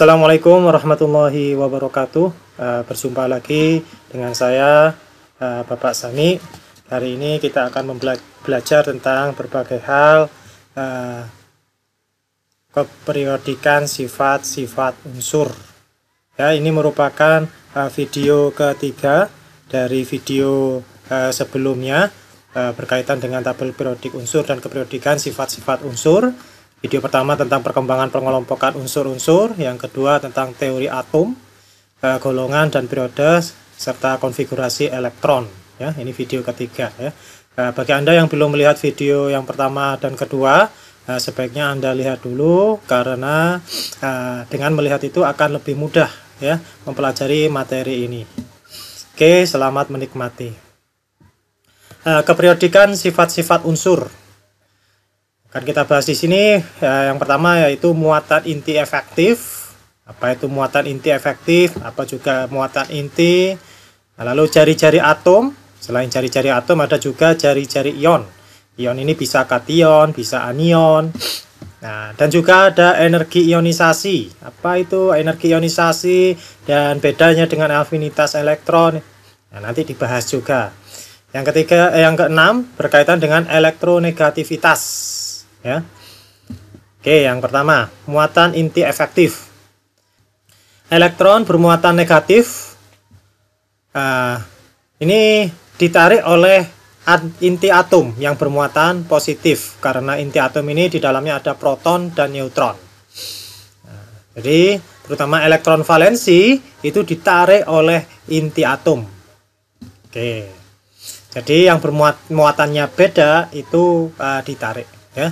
Assalamualaikum warahmatullahi wabarakatuh. Eh, Bersumpah lagi dengan saya eh, Bapak Sami. Hari ini kita akan belajar tentang berbagai hal eh, keperiodikan sifat-sifat unsur. Ya, ini merupakan video ketiga dari video sebelumnya berkaitan dengan tabel periodik unsur dan keperiodikan sifat-sifat unsur. Video pertama tentang perkembangan pengelompokan unsur-unsur, yang kedua tentang teori atom, eh, golongan dan periode, serta konfigurasi elektron. Ya, ini video ketiga. Ya. Eh, bagi Anda yang belum melihat video yang pertama dan kedua, eh, sebaiknya Anda lihat dulu karena dengan melihat itu akan lebih mudah ya mempelajari materi ini. Oke, selamat menikmati. Keperiodikan sifat-sifat unsur akan kita bahas di sini ya, yang pertama yaitu muatan inti efektif apa itu muatan inti efektif apa juga muatan inti nah, lalu jari-jari atom selain jari-jari atom ada juga jari-jari ion ion ini bisa kation bisa anion nah dan juga ada energi ionisasi apa itu energi ionisasi dan bedanya dengan afinitas elektron nah, nanti dibahas juga yang ketiga eh, yang keenam berkaitan dengan elektronegativitas ya. Oke, yang pertama, muatan inti efektif. Elektron bermuatan negatif uh, ini ditarik oleh inti atom yang bermuatan positif karena inti atom ini di dalamnya ada proton dan neutron. Nah, jadi, terutama elektron valensi itu ditarik oleh inti atom. Oke. Jadi yang bermuat muatannya beda itu uh, ditarik ya.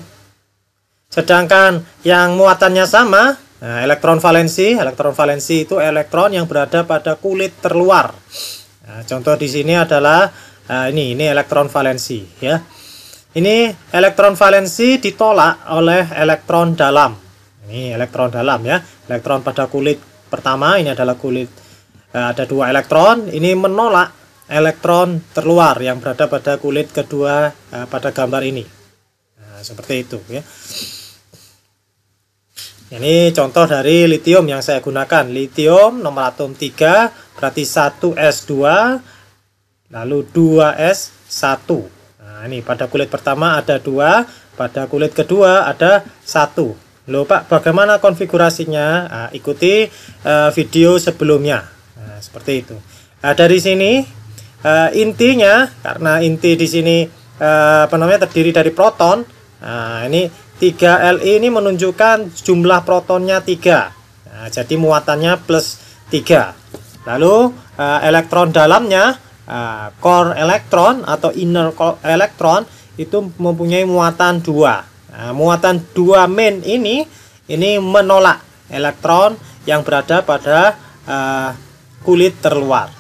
Sedangkan yang muatannya sama, nah, elektron valensi, elektron valensi itu elektron yang berada pada kulit terluar. Nah, contoh di sini adalah nah, ini ini elektron valensi ya. Ini elektron valensi ditolak oleh elektron dalam. Ini elektron dalam ya. Elektron pada kulit pertama ini adalah kulit ada dua elektron, ini menolak elektron terluar yang berada pada kulit kedua pada gambar ini. Nah, seperti itu ya. Ini contoh dari litium yang saya gunakan. Litium nomor atom 3 berarti 1S2 lalu 2S1. Nah, ini pada kulit pertama ada 2, pada kulit kedua ada 1. lho Pak, bagaimana konfigurasinya? Nah, ikuti uh, video sebelumnya. Nah, seperti itu. Nah, dari sini uh, intinya karena inti di sini uh, apa namanya terdiri dari proton Nah, ini 3Li ini menunjukkan jumlah protonnya 3. Nah, jadi muatannya plus 3. Lalu eh, elektron dalamnya eh, core elektron atau inner core elektron itu mempunyai muatan 2. Nah, muatan 2 main ini ini menolak elektron yang berada pada uh, kulit terluar.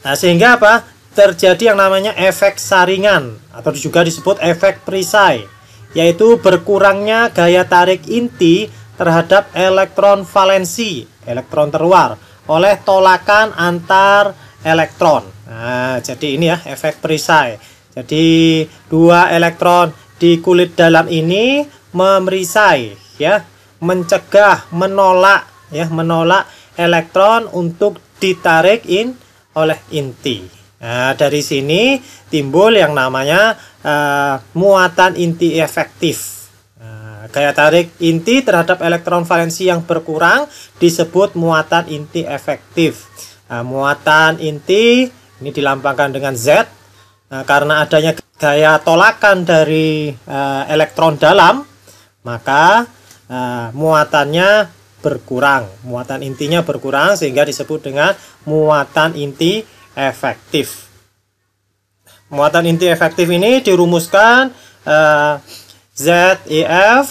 Nah, sehingga apa? terjadi yang namanya efek saringan atau juga disebut efek perisai, yaitu berkurangnya gaya tarik inti terhadap elektron valensi, elektron terluar oleh tolakan antar elektron. Nah, jadi ini ya efek perisai. Jadi dua elektron di kulit dalam ini memerisai ya, mencegah, menolak ya, menolak elektron untuk ditarik in oleh inti. Nah, dari sini timbul yang namanya uh, muatan inti efektif. Eh, gaya tarik inti terhadap elektron valensi yang berkurang disebut muatan inti efektif. Nah, muatan inti ini dilampangkan dengan Z nah, karena adanya gaya tolakan dari uh, elektron dalam, maka uh, muatannya berkurang. Muatan intinya berkurang sehingga disebut dengan muatan inti efektif. Muatan inti efektif ini dirumuskan uh, eh, ZEF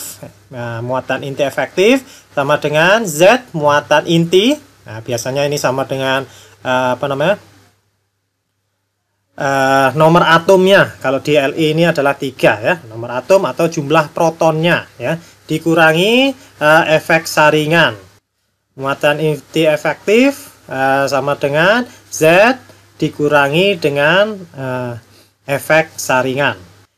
nah, eh, muatan inti efektif sama dengan Z muatan inti. Nah, biasanya ini sama dengan uh, apa namanya? Uh, nomor atomnya kalau di LI ini adalah tiga ya nomor atom atau jumlah protonnya ya dikurangi uh, efek saringan muatan inti efektif uh, sama dengan Z dikurangi dengan uh, efek saringan.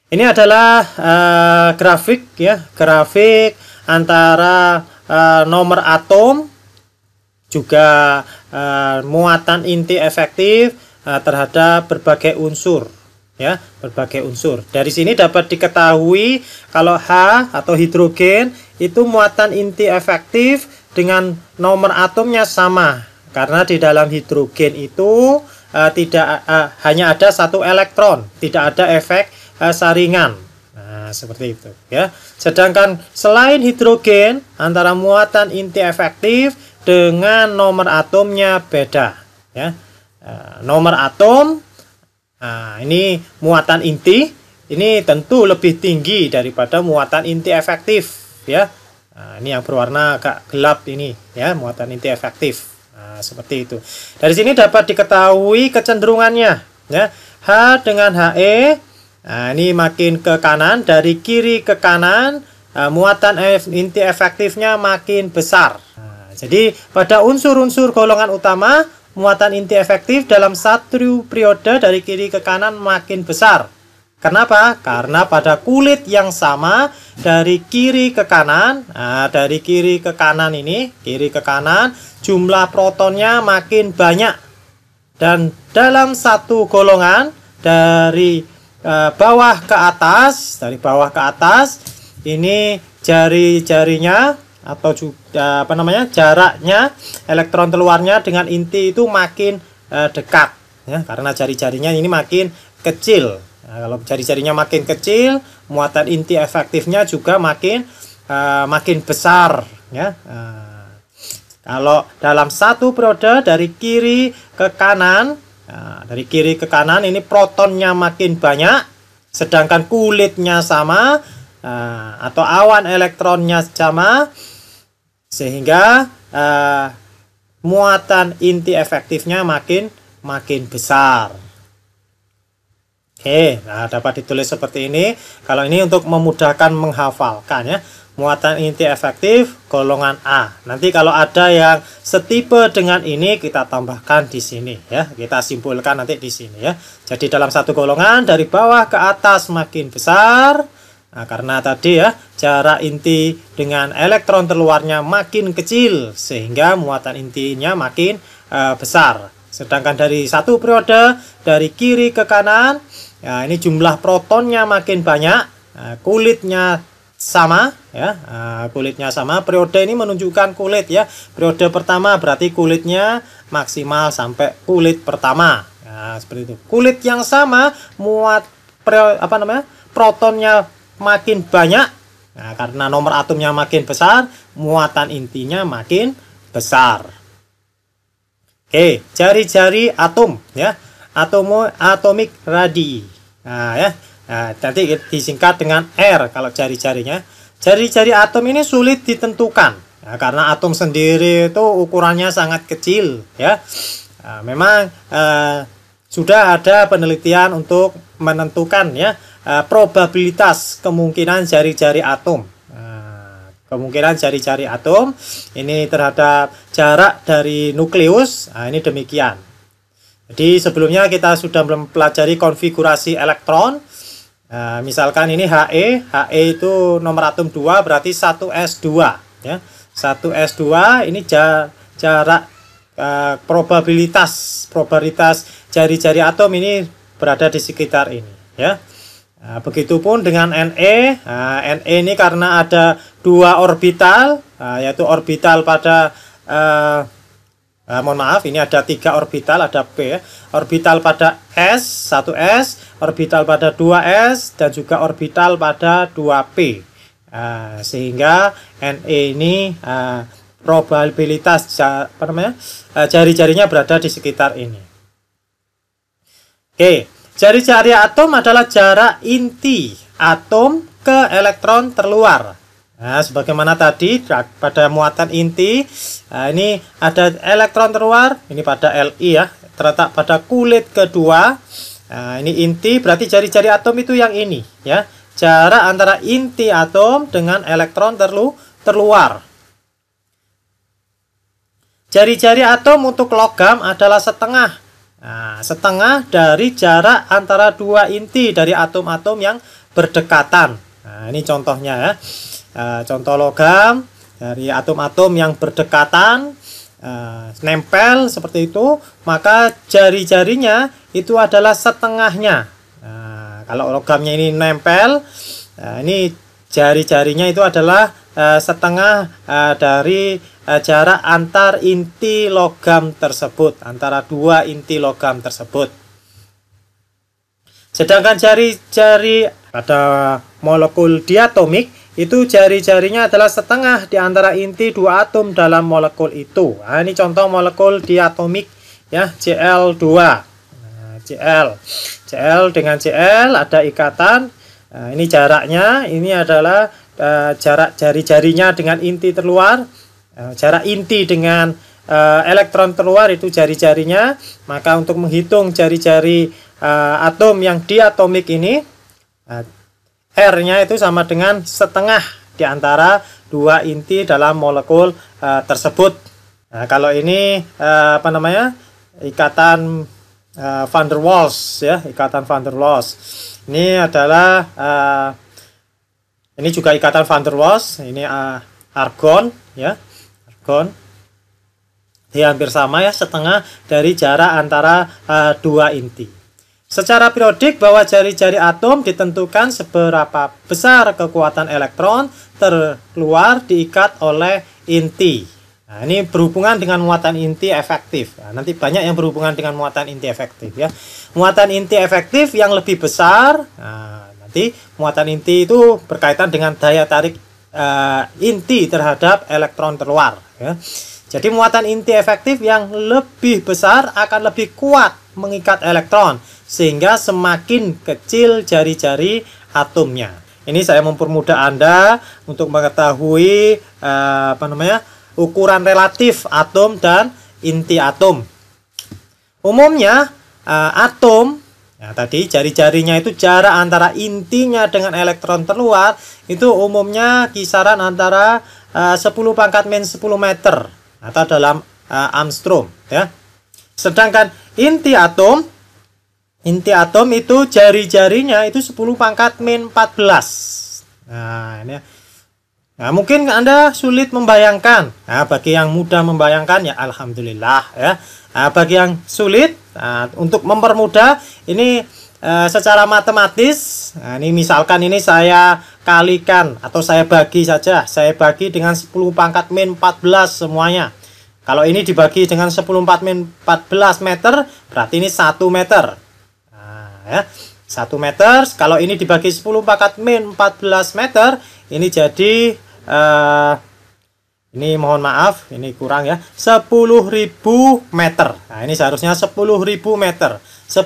Ini adalah uh, grafik ya, grafik antara uh, nomor atom juga uh, muatan inti efektif uh, terhadap berbagai unsur ya, berbagai unsur. Dari sini dapat diketahui kalau H atau hidrogen itu muatan inti efektif dengan nomor atomnya sama karena di dalam hidrogen itu uh, tidak uh, hanya ada satu elektron, tidak ada efek uh, saringan. Nah, seperti itu ya. Sedangkan selain hidrogen, antara muatan inti efektif dengan nomor atomnya beda ya. Uh, nomor atom uh, ini muatan inti ini tentu lebih tinggi daripada muatan inti efektif ya. Nah, ini yang berwarna agak gelap ini ya, muatan inti efektif. Nah, seperti itu. Dari sini dapat diketahui kecenderungannya, ya. H dengan HE. Nah, ini makin ke kanan, dari kiri ke kanan, uh, muatan inti efektifnya makin besar. Nah, jadi, pada unsur-unsur golongan utama, muatan inti efektif dalam satu periode dari kiri ke kanan makin besar. Kenapa? Karena pada kulit yang sama dari kiri ke kanan, nah, dari kiri ke kanan ini, kiri ke kanan, jumlah protonnya makin banyak. Dan dalam satu golongan dari e, bawah ke atas, dari bawah ke atas, ini jari-jarinya atau juga eh, apa namanya jaraknya elektron keluarnya dengan inti itu makin e, dekat, ya, karena jari-jarinya ini makin kecil Nah, kalau jari-jarinya makin kecil, muatan inti efektifnya juga makin uh, makin besar, ya. Uh, kalau dalam satu periode dari kiri ke kanan, nah, dari kiri ke kanan ini protonnya makin banyak, sedangkan kulitnya sama uh, atau awan elektronnya sama, sehingga uh, muatan inti efektifnya makin makin besar. Oke, nah dapat ditulis seperti ini. Kalau ini untuk memudahkan menghafalkan ya. Muatan inti efektif golongan A. Nanti kalau ada yang setipe dengan ini kita tambahkan di sini ya. Kita simpulkan nanti di sini ya. Jadi dalam satu golongan dari bawah ke atas makin besar. Nah, karena tadi ya jarak inti dengan elektron terluarnya makin kecil sehingga muatan intinya makin uh, besar. Sedangkan dari satu periode dari kiri ke kanan Ya, ini jumlah protonnya makin banyak, ya, kulitnya sama ya, ya kulitnya sama periode ini menunjukkan kulit ya periode pertama berarti kulitnya maksimal sampai kulit pertama ya, seperti itu kulit yang sama muat apa namanya protonnya makin banyak nah, karena nomor atomnya makin besar muatan intinya makin besar oke jari-jari atom ya atomo atomic radi nah ya nah, nanti disingkat dengan R kalau jari-jarinya jari-jari atom ini sulit ditentukan nah, karena atom sendiri itu ukurannya sangat kecil ya nah, memang eh, sudah ada penelitian untuk menentukan ya eh, probabilitas kemungkinan jari-jari atom nah, kemungkinan jari-jari atom ini terhadap jarak dari nukleus nah, ini demikian jadi sebelumnya kita sudah mempelajari konfigurasi elektron. Nah, misalkan ini He, He itu nomor atom 2 berarti 1s2 ya. 1s2 ini jarak uh, probabilitas probabilitas jari-jari atom ini berada di sekitar ini ya. Nah, begitupun dengan Ne. Nah, ne ini karena ada dua orbital, nah, yaitu orbital pada uh, Uh, mohon maaf, ini ada tiga orbital, ada P ya. Orbital pada S, 1S, orbital pada 2S, dan juga orbital pada 2P. Uh, eh, sehingga NE ini uh, probabilitas jari-jarinya berada di sekitar ini. Oke, jari-jari atom adalah jarak inti atom ke elektron terluar. Nah, sebagaimana tadi pada muatan inti, nah, ini ada elektron terluar, ini pada Li ya, terletak pada kulit kedua. Nah, ini inti, berarti jari-jari atom itu yang ini ya. Jarak antara inti atom dengan elektron terlu terluar. Jari-jari atom untuk logam adalah setengah. Nah, setengah dari jarak antara dua inti dari atom-atom yang berdekatan. Nah, ini contohnya ya. Eh, contoh logam dari atom-atom yang berdekatan uh, nempel seperti itu maka jari-jarinya itu adalah setengahnya uh, kalau logamnya ini nempel uh, ini jari-jarinya itu adalah uh, setengah uh, dari uh, jarak antar inti logam tersebut antara dua inti logam tersebut sedangkan jari-jari pada molekul diatomik itu jari-jarinya adalah setengah di antara inti dua atom dalam molekul itu. Nah, ini contoh molekul diatomik ya, Cl2. Nah, Cl. Cl dengan Cl ada ikatan. Nah, ini jaraknya, ini adalah uh, jarak jari-jarinya dengan inti terluar. Uh, jarak inti dengan uh, elektron terluar itu jari-jarinya. Maka untuk menghitung jari-jari atom yang diatomik ini nah, R-nya itu sama dengan setengah di antara dua inti dalam molekul uh, tersebut. Nah, kalau ini uh, apa namanya? ikatan uh, van der Waals ya, ikatan van der Waals. Ini adalah uh, ini juga ikatan van der Waals, ini uh, argon ya. Argon. Dia hampir sama ya setengah dari jarak antara uh, dua inti. Secara periodik bahwa jari-jari atom ditentukan seberapa besar kekuatan elektron terluar diikat oleh inti. Nah, ini berhubungan dengan muatan inti efektif. Nah, nanti banyak yang berhubungan dengan muatan inti efektif ya. Muatan inti efektif yang lebih besar, nah, nanti muatan inti itu berkaitan dengan daya tarik uh, inti terhadap elektron terluar ya. Jadi muatan inti efektif yang lebih besar akan lebih kuat mengikat elektron sehingga semakin kecil jari-jari atomnya. Ini saya mempermudah Anda untuk mengetahui uh, apa namanya? ukuran relatif atom dan inti atom. Umumnya uh, atom Nah, tadi jari-jarinya itu jarak antara intinya dengan elektron terluar itu umumnya kisaran antara eh, uh, 10 pangkat min 10 meter atau dalam uh, eh, Armstrong ya. Sedangkan inti atom inti atom itu jari-jarinya itu 10 pangkat min 14. Nah, ini ya. Nah, mungkin Anda sulit membayangkan. Nah, bagi yang mudah membayangkan ya alhamdulillah ya. Nah, bagi yang sulit nah, untuk mempermudah ini eh, secara matematis. Nah, ini misalkan ini saya kalikan atau saya bagi saja. Saya bagi dengan 10 pangkat min 14 semuanya. Kalau ini dibagi dengan 10 4 min 14 meter, berarti ini 1 meter. Nah, ya. 1 meter, kalau ini dibagi 10 pangkat min 14 meter, ini jadi eh, ini mohon maaf, ini kurang ya. 10.000 meter. Nah, ini seharusnya 10.000 meter. 10.000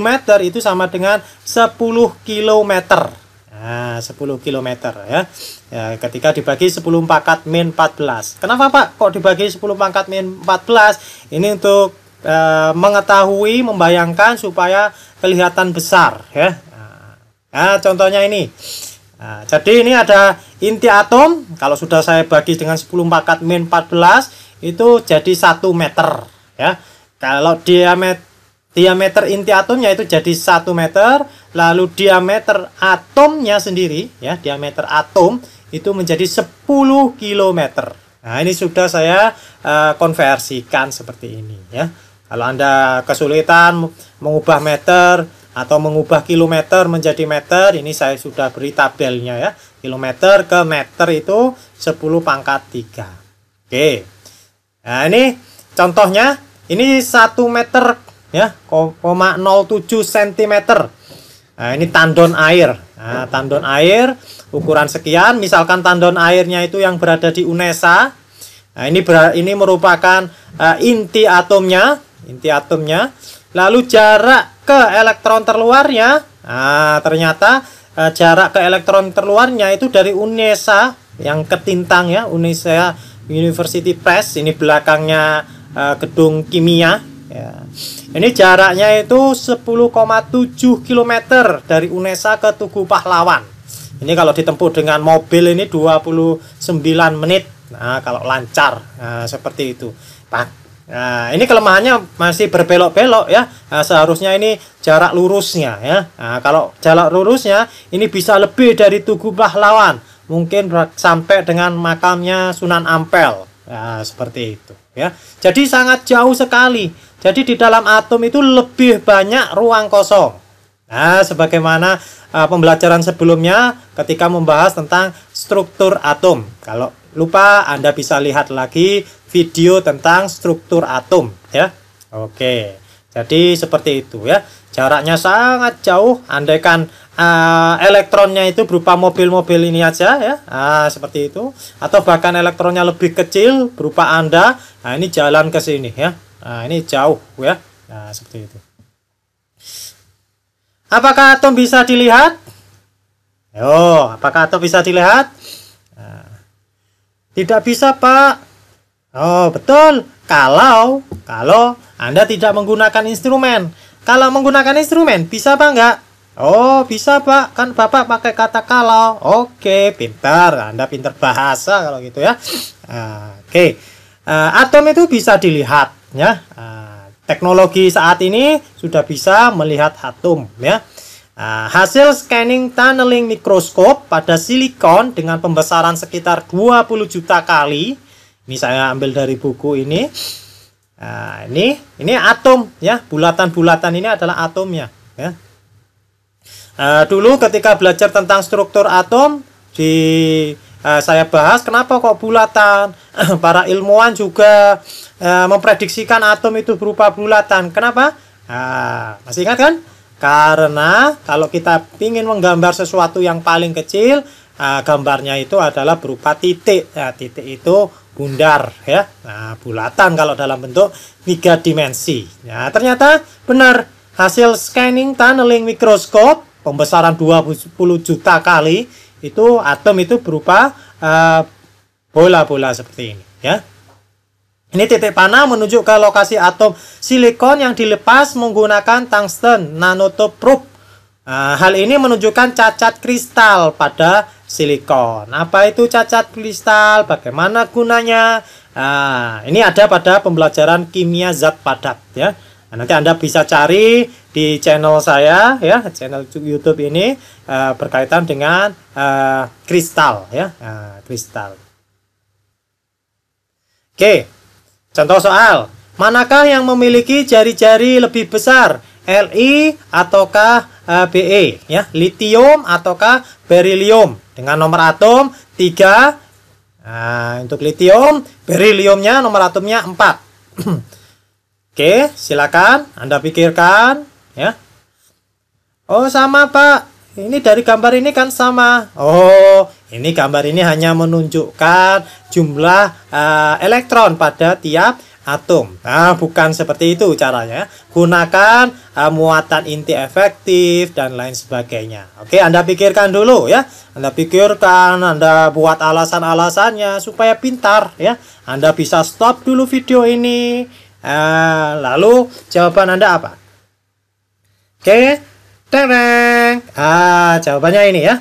meter itu sama dengan 10 kilometer. Nah, 10 km ya. ya. Ketika dibagi 10 pangkat min 14. Kenapa Pak kok dibagi 10 pangkat min 14? Ini untuk e, mengetahui, membayangkan supaya kelihatan besar ya. Nah, contohnya ini. Nah, jadi ini ada inti atom. Kalau sudah saya bagi dengan 10 pangkat min 14 itu jadi 1 meter ya. Kalau diameter diameter inti atomnya itu jadi 1 meter, lalu diameter atomnya sendiri, ya, diameter atom itu menjadi 10 km. Nah, ini sudah saya uh, konversikan seperti ini, ya. Kalau Anda kesulitan mengubah meter atau mengubah kilometer menjadi meter, ini saya sudah beri tabelnya ya. Kilometer ke meter itu 10 pangkat 3. Oke. Nah, ini contohnya ini 1 meter ya 0,07 cm nah, ini tandon air nah, tandon air ukuran sekian misalkan tandon airnya itu yang berada di UNESA nah, ini ber, ini merupakan uh, inti atomnya inti atomnya lalu jarak ke elektron terluarnya nah, ternyata uh, jarak ke elektron terluarnya itu dari UNESA yang ketintang ya UNESA University Press ini belakangnya uh, gedung kimia Ya. Ini jaraknya itu 10,7 km dari Unesa ke Tugu Pahlawan. Ini kalau ditempuh dengan mobil ini 29 menit. Nah, kalau lancar nah, seperti itu. Nah, nah, ini kelemahannya masih berbelok-belok ya. Nah, seharusnya ini jarak lurusnya ya. Nah, kalau jarak lurusnya ini bisa lebih dari Tugu Pahlawan, mungkin sampai dengan makamnya Sunan Ampel. Nah, seperti itu ya. Jadi sangat jauh sekali jadi di dalam atom itu lebih banyak ruang kosong. Nah, sebagaimana uh, pembelajaran sebelumnya ketika membahas tentang struktur atom. Kalau lupa Anda bisa lihat lagi video tentang struktur atom ya. Oke. Jadi seperti itu ya. Jaraknya sangat jauh andaikan uh, elektronnya itu berupa mobil-mobil ini aja ya. Nah, seperti itu atau bahkan elektronnya lebih kecil berupa Anda. Nah, ini jalan ke sini ya. Nah, ini jauh ya. Nah, seperti itu. Apakah atom bisa dilihat? Yo, apakah atom bisa dilihat? Nah, tidak bisa, Pak. Oh, betul. Kalau kalau Anda tidak menggunakan instrumen. Kalau menggunakan instrumen, bisa apa enggak? Oh, bisa, Pak. Kan Bapak pakai kata kalau. Oke, pintar. Anda pintar bahasa kalau gitu ya. Nah, oke. Eh, atom itu bisa dilihat ya uh, teknologi saat ini sudah bisa melihat atom ya uh, hasil scanning tunneling mikroskop pada silikon dengan pembesaran sekitar 20 juta kali ini saya ambil dari buku ini uh, ini ini atom ya bulatan-bulatan ini adalah atomnya ya Uh, dulu ketika belajar tentang struktur atom di Eh, saya bahas kenapa kok bulatan para ilmuwan juga uh, memprediksikan atom itu berupa bulatan kenapa uh, masih ingat kan karena kalau kita ingin menggambar sesuatu yang paling kecil uh, gambarnya itu adalah berupa titik ya titik itu bundar ya nah, bulatan kalau dalam bentuk tiga dimensi nah ternyata benar hasil scanning tunneling mikroskop pembesaran 20 juta kali itu atom itu berupa eh, bola-bola uh, seperti ini ya. Ini titik panah menuju ke lokasi atom silikon yang dilepas menggunakan tungsten nanotoprobe. Uh, hal ini menunjukkan cacat kristal pada silikon. Apa itu cacat kristal? Bagaimana gunanya? uh, ini ada pada pembelajaran kimia zat padat ya. Nah, nanti Anda bisa cari di channel saya ya, channel YouTube ini uh, berkaitan dengan uh, kristal ya, uh, kristal. Oke. Contoh soal, manakah yang memiliki jari-jari lebih besar, Li ataukah uh, Be ya, litium ataukah berilium dengan nomor atom 3. Nah, untuk litium, beriliumnya nomor atomnya 4. Oke, silakan Anda pikirkan ya. Oh, sama Pak. Ini dari gambar ini kan sama. Oh, ini gambar ini hanya menunjukkan jumlah uh, elektron pada tiap atom. Nah, bukan seperti itu caranya. Ya. Gunakan uh, muatan inti efektif dan lain sebagainya. Oke, Anda pikirkan dulu ya. Anda pikirkan, Anda buat alasan-alasannya supaya pintar ya. Anda bisa stop dulu video ini Ah, lalu jawaban Anda apa? Oke, tereng. Ah, jawabannya ini ya.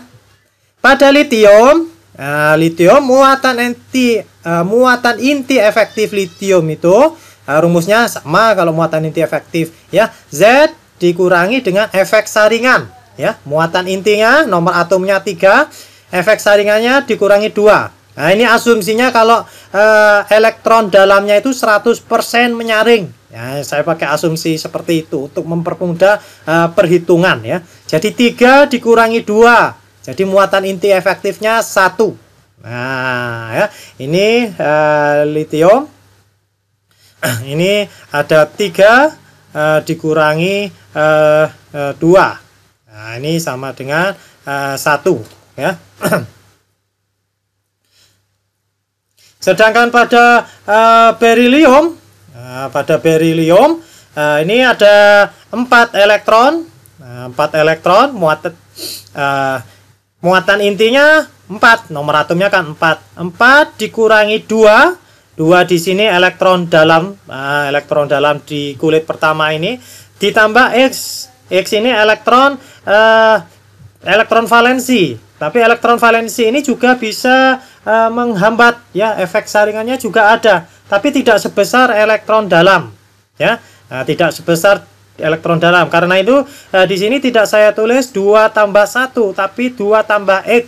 Pada litium, ah, litium muatan inti uh, muatan inti efektif litium itu uh, rumusnya sama kalau muatan inti efektif ya. Z dikurangi dengan efek saringan ya. Muatan intinya nomor atomnya tiga, efek saringannya dikurangi dua. Nah, ini asumsinya kalau uh, elektron dalamnya itu 100% menyaring. Ya, saya pakai asumsi seperti itu untuk mempermudah uh, perhitungan ya. Jadi 3 dikurangi 2. Jadi muatan inti efektifnya 1. Nah, ya. Ini uh, litium. ini ada 3 uh, dikurangi uh, uh, 2. Nah, ini sama dengan uh, 1 ya. Sedangkan pada uh, berilium, uh, pada berilium uh, ini ada empat elektron, empat uh, elektron muat uh, muatan intinya empat nomor atomnya kan empat empat dikurangi dua dua di sini elektron dalam uh, elektron dalam di kulit pertama ini ditambah X X ini elektron uh, elektron valensi tapi elektron valensi ini juga bisa uh, menghambat ya efek saringannya juga ada tapi tidak sebesar elektron dalam ya nah, tidak sebesar elektron dalam karena itu uh, di sini tidak saya tulis 2 tambah 1 tapi 2 tambah X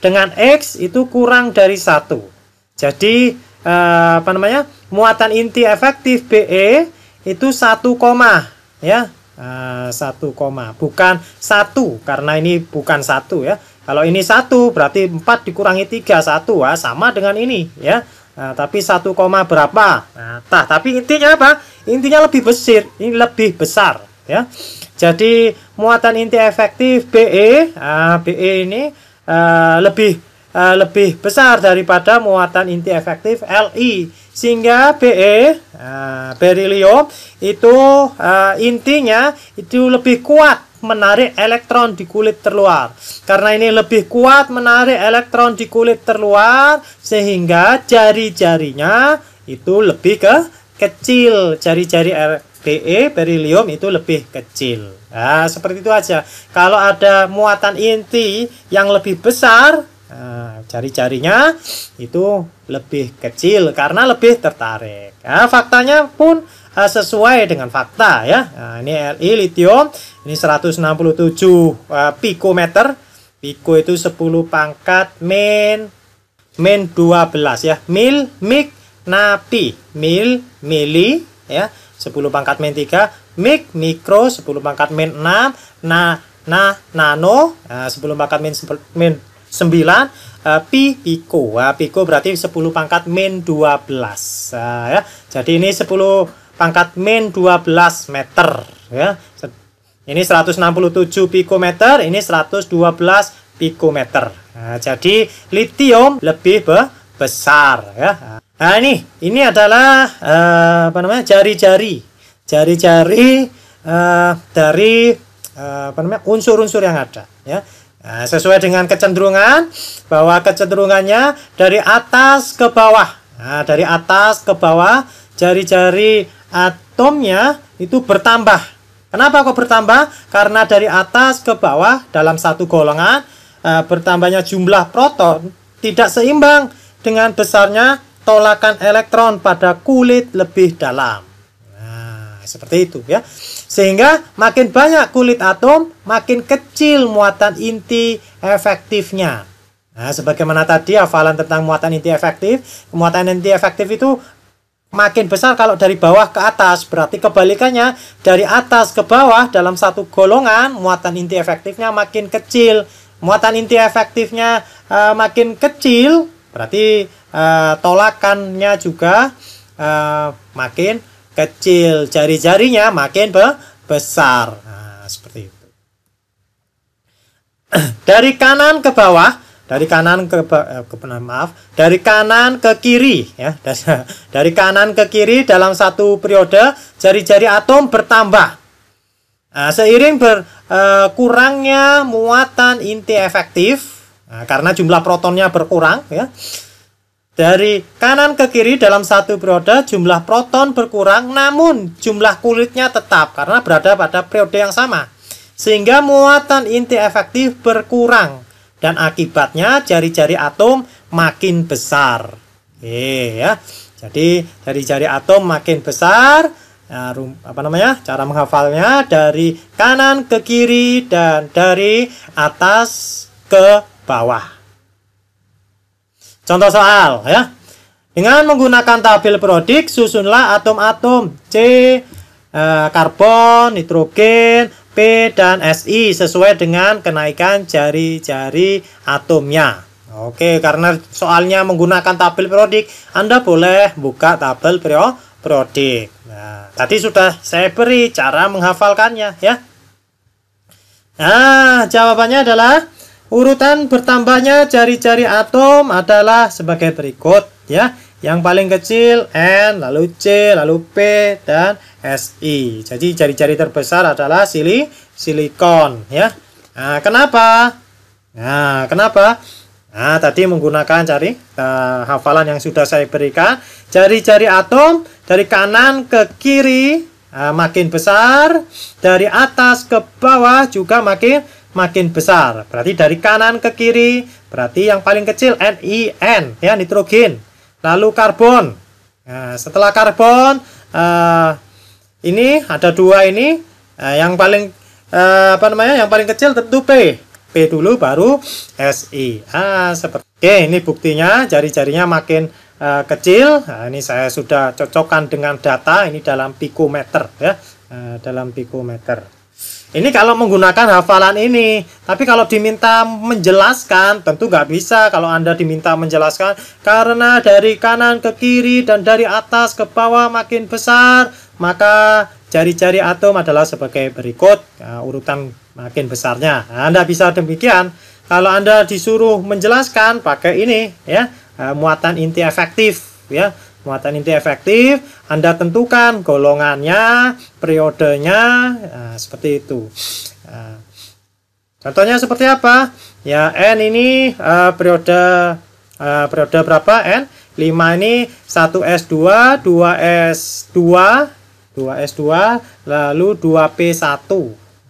dengan X itu kurang dari satu jadi uh, apa namanya muatan inti efektif BE itu satu koma ya satu koma bukan satu karena ini bukan satu ya kalau ini satu berarti 4 dikurangi 3 satu ah, sama dengan ini ya. Nah, tapi koma berapa? Nah, tah, tapi intinya apa? Intinya lebih besar, ini lebih besar ya. Jadi muatan inti efektif BE, uh, ah, BE ini uh, lebih uh, lebih besar daripada muatan inti efektif LI sehingga BE uh, beryllium itu uh, intinya itu lebih kuat menarik elektron di kulit terluar. Karena ini lebih kuat menarik elektron di kulit terluar sehingga jari-jarinya itu lebih ke kecil. Jari-jari BE berilium itu lebih kecil. Nah, seperti itu aja. Kalau ada muatan inti yang lebih besar, nah, jari-jarinya itu lebih kecil karena lebih tertarik. Nah, faktanya pun Ah, sesuai dengan fakta ya. Nah, ini Li litium, ini 167 uh, eh, pikometer. Piko itu 10 pangkat min min 12 ya. Mil, mik, napi. Mil, mili ya. 10 pangkat min 3, mik, mikro 10 pangkat min 6, na na nano nah, uh, 10 pangkat min min 9 uh, eh, pi piko. Uh, piko berarti 10 pangkat min 12. Uh, ah, ya. Jadi ini 10 pangkat min 12 meter ya. Ini 167 pikometer, ini 112 pikometer. Nah, jadi litium lebih be besar ya. Nah, ini ini adalah uh, apa namanya? jari-jari. Jari-jari uh, dari uh, apa namanya? unsur-unsur yang ada ya. Nah, sesuai dengan kecenderungan bahwa kecenderungannya dari atas ke bawah. Nah, dari atas ke bawah jari-jari atomnya itu bertambah. Kenapa kok bertambah? Karena dari atas ke bawah dalam satu golongan e, bertambahnya jumlah proton tidak seimbang dengan besarnya tolakan elektron pada kulit lebih dalam. Nah, seperti itu ya. Sehingga makin banyak kulit atom, makin kecil muatan inti efektifnya. Nah, sebagaimana tadi hafalan tentang muatan inti efektif, muatan inti efektif itu makin besar kalau dari bawah ke atas. Berarti kebalikannya dari atas ke bawah dalam satu golongan muatan inti efektifnya makin kecil. Muatan inti efektifnya uh, makin kecil, berarti uh, tolakannya juga uh, makin kecil. Jari-jarinya makin be besar. Nah, seperti itu. dari kanan ke bawah dari kanan ke, eh, eh, maaf dari kanan ke kiri ya dari kanan ke kiri dalam satu periode jari-jari atom bertambah nah, seiring berkurangnya eh, muatan inti efektif nah, karena jumlah protonnya berkurang ya dari kanan ke kiri dalam satu periode jumlah proton berkurang namun jumlah kulitnya tetap karena berada pada periode yang sama. Sehingga muatan inti efektif berkurang dan akibatnya jari-jari atom makin besar. Oke, ya. Jadi jari-jari atom makin besar, ya, apa namanya? Cara menghafalnya dari kanan ke kiri dan dari atas ke bawah. Contoh soal ya. Dengan menggunakan tabel periodik, susunlah atom-atom C, eh, karbon, nitrogen, P dan SI sesuai dengan kenaikan jari-jari atomnya. Oke, karena soalnya menggunakan tabel periodik, Anda boleh buka tabel periodik. Nah, tadi sudah saya beri cara menghafalkannya ya. Nah, jawabannya adalah urutan bertambahnya jari-jari atom adalah sebagai berikut ya. Yang paling kecil N, lalu C, lalu P, dan Si. Jadi jari-jari terbesar adalah sili silikon ya. Nah, kenapa? Nah, kenapa? Nah, tadi menggunakan jari uh, eh, hafalan yang sudah saya berikan, jari-jari atom dari kanan ke kiri uh, makin besar, dari atas ke bawah juga makin makin besar. Berarti dari kanan ke kiri, berarti yang paling kecil n i n ya nitrogen. Lalu karbon. Nah, setelah karbon uh, ini ada dua ini uh, yang paling uh, apa namanya yang paling kecil tentu P. P dulu baru SI. Ah seperti Oke, ini buktinya jari-jarinya makin uh, kecil. Nah, ini saya sudah cocokkan dengan data ini dalam pikometer ya, uh, dalam pikometer. Ini kalau menggunakan hafalan ini, tapi kalau diminta menjelaskan tentu nggak bisa kalau Anda diminta menjelaskan karena dari kanan ke kiri dan dari atas ke bawah makin besar, maka jari-jari atom adalah sebagai berikut ya, urutan makin besarnya. Nah, Anda bisa demikian. Kalau Anda disuruh menjelaskan pakai ini ya, nah, muatan inti efektif ya. Muatan inti efektif, Anda tentukan golongannya, periodenya, nah, seperti itu. Nah, contohnya seperti apa? Ya, N ini uh, periode uh, periode berapa N? 5 ini 1S2, 2S2, 2S2, lalu 2P1.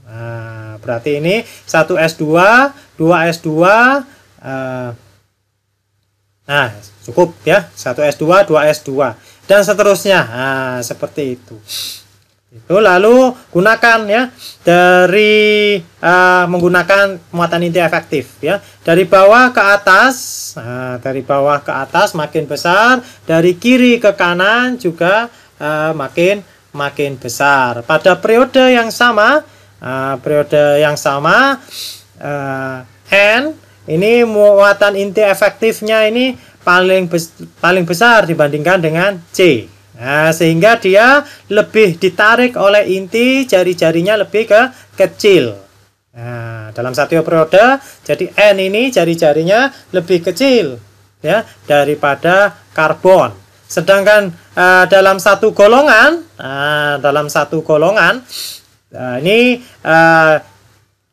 Nah, berarti ini 1S2, 2S2, uh, Nah, cukup ya. 1 S2, 2 S2 dan seterusnya. Nah, seperti itu. Itu lalu gunakan ya dari uh, menggunakan muatan inti efektif ya. Dari bawah ke atas, nah, dari bawah ke atas makin besar, dari kiri ke kanan juga uh, makin makin besar. Pada periode yang sama, uh, periode yang sama uh, n ini muatan inti efektifnya ini paling bes paling besar dibandingkan dengan C. Nah, sehingga dia lebih ditarik oleh inti jari-jarinya lebih ke kecil. Nah, dalam satu periode, jadi N ini jari-jarinya lebih kecil ya daripada karbon. Sedangkan uh, dalam satu golongan, uh, dalam satu golongan uh, ini uh,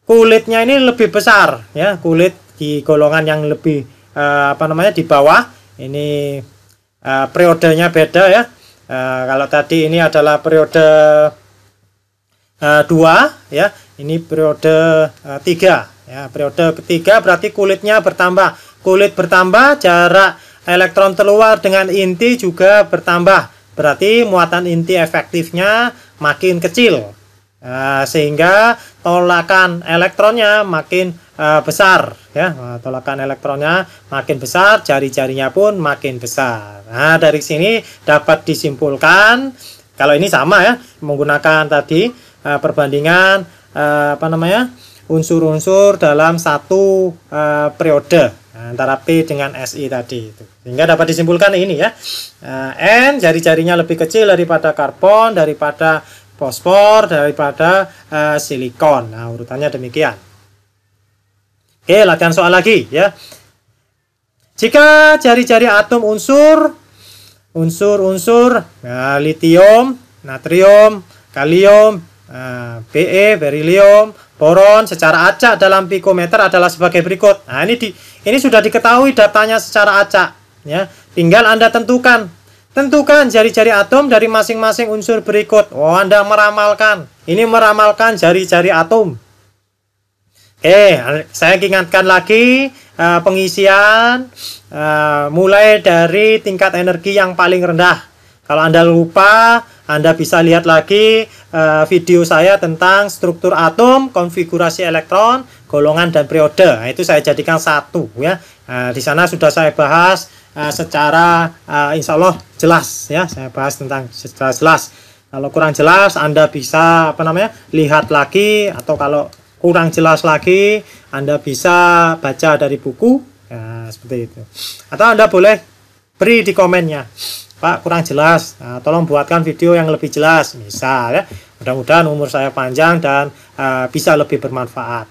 kulitnya ini lebih besar ya kulit di golongan yang lebih uh, apa namanya di bawah ini uh, periodenya beda ya uh, kalau tadi ini adalah periode uh, dua ya ini periode uh, tiga ya periode ketiga berarti kulitnya bertambah kulit bertambah jarak elektron keluar dengan inti juga bertambah berarti muatan inti efektifnya makin kecil uh, sehingga tolakan elektronnya makin Eh, besar ya nah, tolakan elektronnya makin besar jari-jarinya pun makin besar nah dari sini dapat disimpulkan kalau ini sama ya menggunakan tadi uh, perbandingan uh, apa namanya unsur-unsur dalam satu uh, periode nah, antara P dengan SI tadi itu. Sehingga dapat disimpulkan ini ya. N jari-jarinya lebih kecil daripada karbon, daripada fosfor, daripada uh, silikon. Nah, urutannya demikian. Oke, latihan soal lagi ya. Jika jari-jari atom unsur unsur-unsur nah, litium, natrium, kalium, nah, pe, Be, beryllium, boron secara acak dalam pikometer adalah sebagai berikut. Nah, ini di ini sudah diketahui datanya secara acak ya. Tinggal Anda tentukan Tentukan jari-jari atom dari masing-masing unsur berikut. Oh, Anda meramalkan. Ini meramalkan jari-jari atom. Oke, eh, saya ingatkan lagi uh, pengisian uh, mulai dari tingkat energi yang paling rendah. Kalau Anda lupa, Anda bisa lihat lagi uh, video saya tentang struktur atom, konfigurasi elektron, golongan dan periode. Nah, itu saya jadikan satu ya. Uh, di sana sudah saya bahas uh, secara uh, insya Allah jelas ya. Saya bahas tentang secara jelas. Kalau kurang jelas, Anda bisa apa namanya lihat lagi atau kalau kurang jelas lagi Anda bisa baca dari buku ya, seperti itu atau Anda boleh beri di komennya Pak kurang jelas nah, tolong buatkan video yang lebih jelas misal ya, mudah-mudahan umur saya panjang dan uh, bisa lebih bermanfaat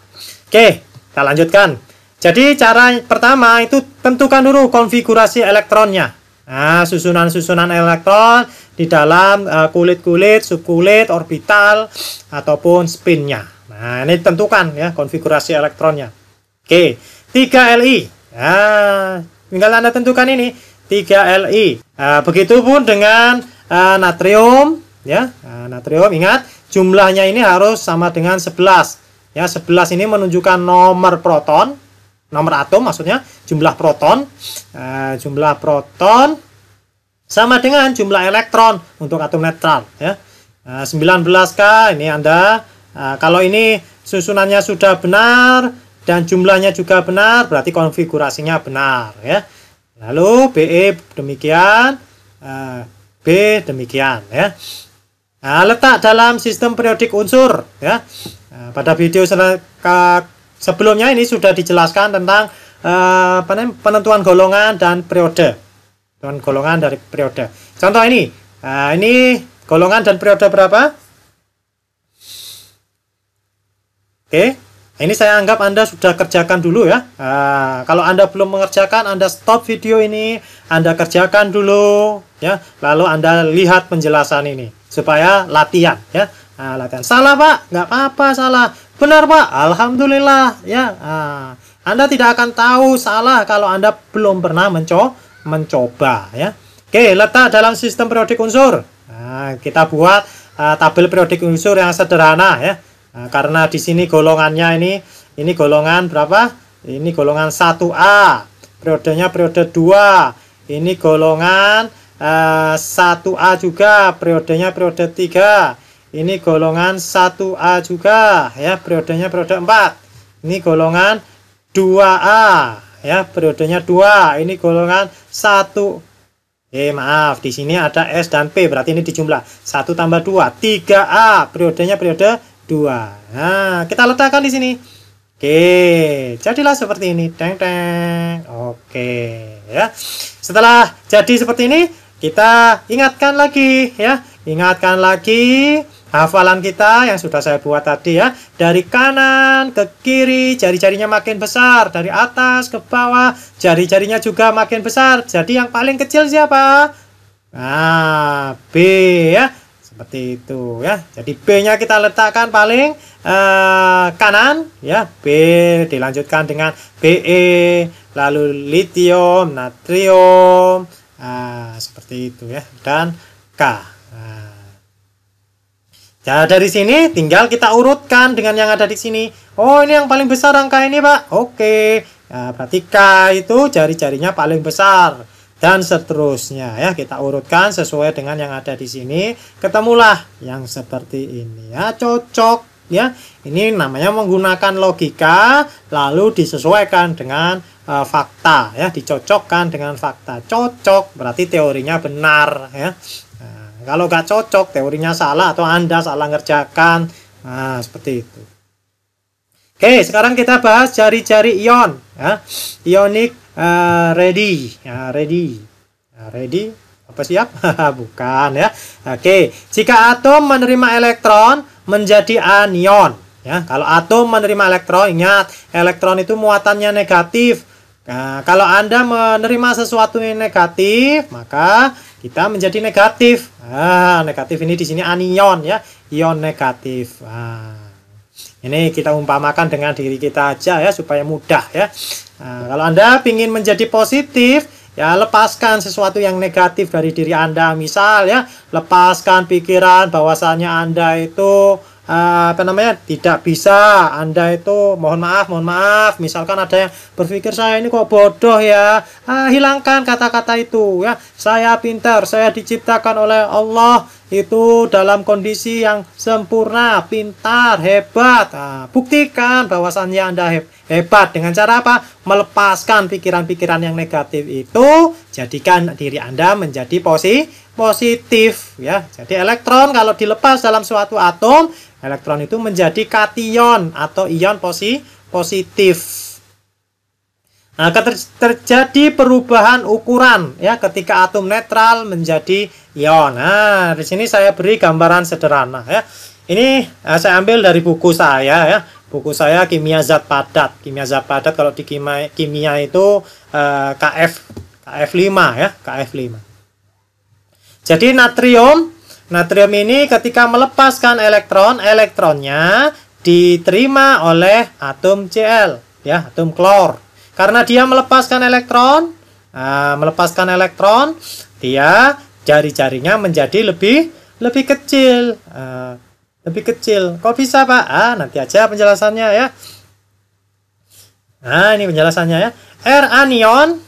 oke kita lanjutkan jadi cara pertama itu tentukan dulu konfigurasi elektronnya nah susunan-susunan elektron di dalam eh, kulit-kulit uh, subkulit orbital ataupun spinnya Nah, ini tentukan ya konfigurasi elektronnya. Oke, 3Li. Nah, tinggal Anda tentukan ini 3Li. Nah, begitu pun dengan uh, natrium ya. Nah, natrium ingat jumlahnya ini harus sama dengan 11. Ya, 11 ini menunjukkan nomor proton, nomor atom maksudnya, jumlah proton. Uh, jumlah proton sama dengan jumlah elektron untuk atom netral ya. Nah, 19K ini Anda Nah, kalau ini susunannya sudah benar dan jumlahnya juga benar, berarti konfigurasinya benar ya. Lalu BE demikian, eh, B demikian ya. Nah, letak dalam sistem periodik unsur ya. Nah, pada video sebelumnya ini sudah dijelaskan tentang uh, penentuan golongan dan periode. Penentuan golongan dari periode. Contoh ini, uh, ini golongan dan periode berapa? Oke, ini saya anggap Anda sudah kerjakan dulu ya. Nah, kalau Anda belum mengerjakan, Anda stop video ini, Anda kerjakan dulu ya. Lalu Anda lihat penjelasan ini supaya latihan ya. Nah, latihan. Salah Pak, nggak apa-apa salah. Benar Pak, Alhamdulillah ya. Nah, anda tidak akan tahu salah kalau Anda belum pernah menco mencoba ya. Oke, letak dalam sistem periodik unsur. Nah, kita buat uh, tabel periodik unsur yang sederhana ya. Nah, karena di sini golongannya ini ini golongan berapa? Ini golongan 1A. Periodenya periode 2. Ini golongan uh, eh, 1A juga, periodenya periode 3. Ini golongan 1A juga ya, periodenya periode 4. Ini golongan 2A ya, periodenya 2. Ini golongan 1 Eh maaf, di sini ada S dan P, berarti ini dijumlah 1 tambah 2, 3A, periodenya periode dua. Nah, kita letakkan di sini. Oke, jadilah seperti ini. Teng teng. Oke, ya. Setelah jadi seperti ini, kita ingatkan lagi ya. Ingatkan lagi hafalan kita yang sudah saya buat tadi ya. Dari kanan ke kiri, jari-jarinya makin besar. Dari atas ke bawah, jari-jarinya juga makin besar. Jadi yang paling kecil siapa? Nah, B ya seperti itu ya jadi B nya kita letakkan paling uh, kanan ya B dilanjutkan dengan BE lalu litium natrium uh, seperti itu ya dan K uh. Ya, dari sini tinggal kita urutkan dengan yang ada di sini. Oh, ini yang paling besar angka ini, Pak. Oke. ya, berarti K itu jari-jarinya paling besar dan seterusnya ya kita urutkan sesuai dengan yang ada di sini ketemulah yang seperti ini ya cocok ya ini namanya menggunakan logika lalu disesuaikan dengan uh, fakta ya dicocokkan dengan fakta cocok berarti teorinya benar ya nah, kalau gak cocok teorinya salah atau anda salah ngerjakan nah seperti itu Oke, sekarang kita bahas jari-jari ion. Ya. ionik uh, ready uh, ready uh, ready apa siap bukan ya oke okay. jika atom menerima elektron menjadi anion ya kalau atom menerima elektron ingat elektron itu muatannya negatif Nah, kalau Anda menerima sesuatu yang negatif, maka kita menjadi negatif. Ah, negatif ini di sini anion ya, ion negatif. ah. Ini kita umpamakan dengan diri kita aja ya supaya mudah ya. Nah, kalau Anda ingin menjadi positif, ya lepaskan sesuatu yang negatif dari diri Anda. Misal ya, lepaskan pikiran bahwasanya Anda itu Ah, apa namanya tidak bisa anda itu mohon maaf mohon maaf misalkan ada yang berpikir saya ini kok bodoh ya ah, hilangkan kata-kata itu ya saya pintar saya diciptakan oleh Allah itu dalam kondisi yang sempurna pintar hebat nah, buktikan bahwasannya anda hebat dengan cara apa melepaskan pikiran-pikiran yang negatif itu jadikan diri anda menjadi posi positif ya jadi elektron kalau dilepas dalam suatu atom Elektron itu menjadi kation atau ion posi positif. Nah, ter terjadi perubahan ukuran ya ketika atom netral menjadi ion. Nah, di sini saya beri gambaran sederhana ya. Ini eh, saya ambil dari buku saya ya. Buku saya Kimia Zat Padat. Kimia Zat Padat kalau di kimia, kimia itu eh, KF KF5 ya, KF5. Jadi natrium Natrium ini ketika melepaskan elektron, elektronnya diterima oleh atom Cl, ya, atom klor. Karena dia melepaskan elektron, nah, melepaskan elektron, dia jari-jarinya menjadi lebih lebih kecil, eh, lebih kecil. Kok bisa pak? Ah, nanti aja penjelasannya ya. Nah, ini penjelasannya ya. R anion.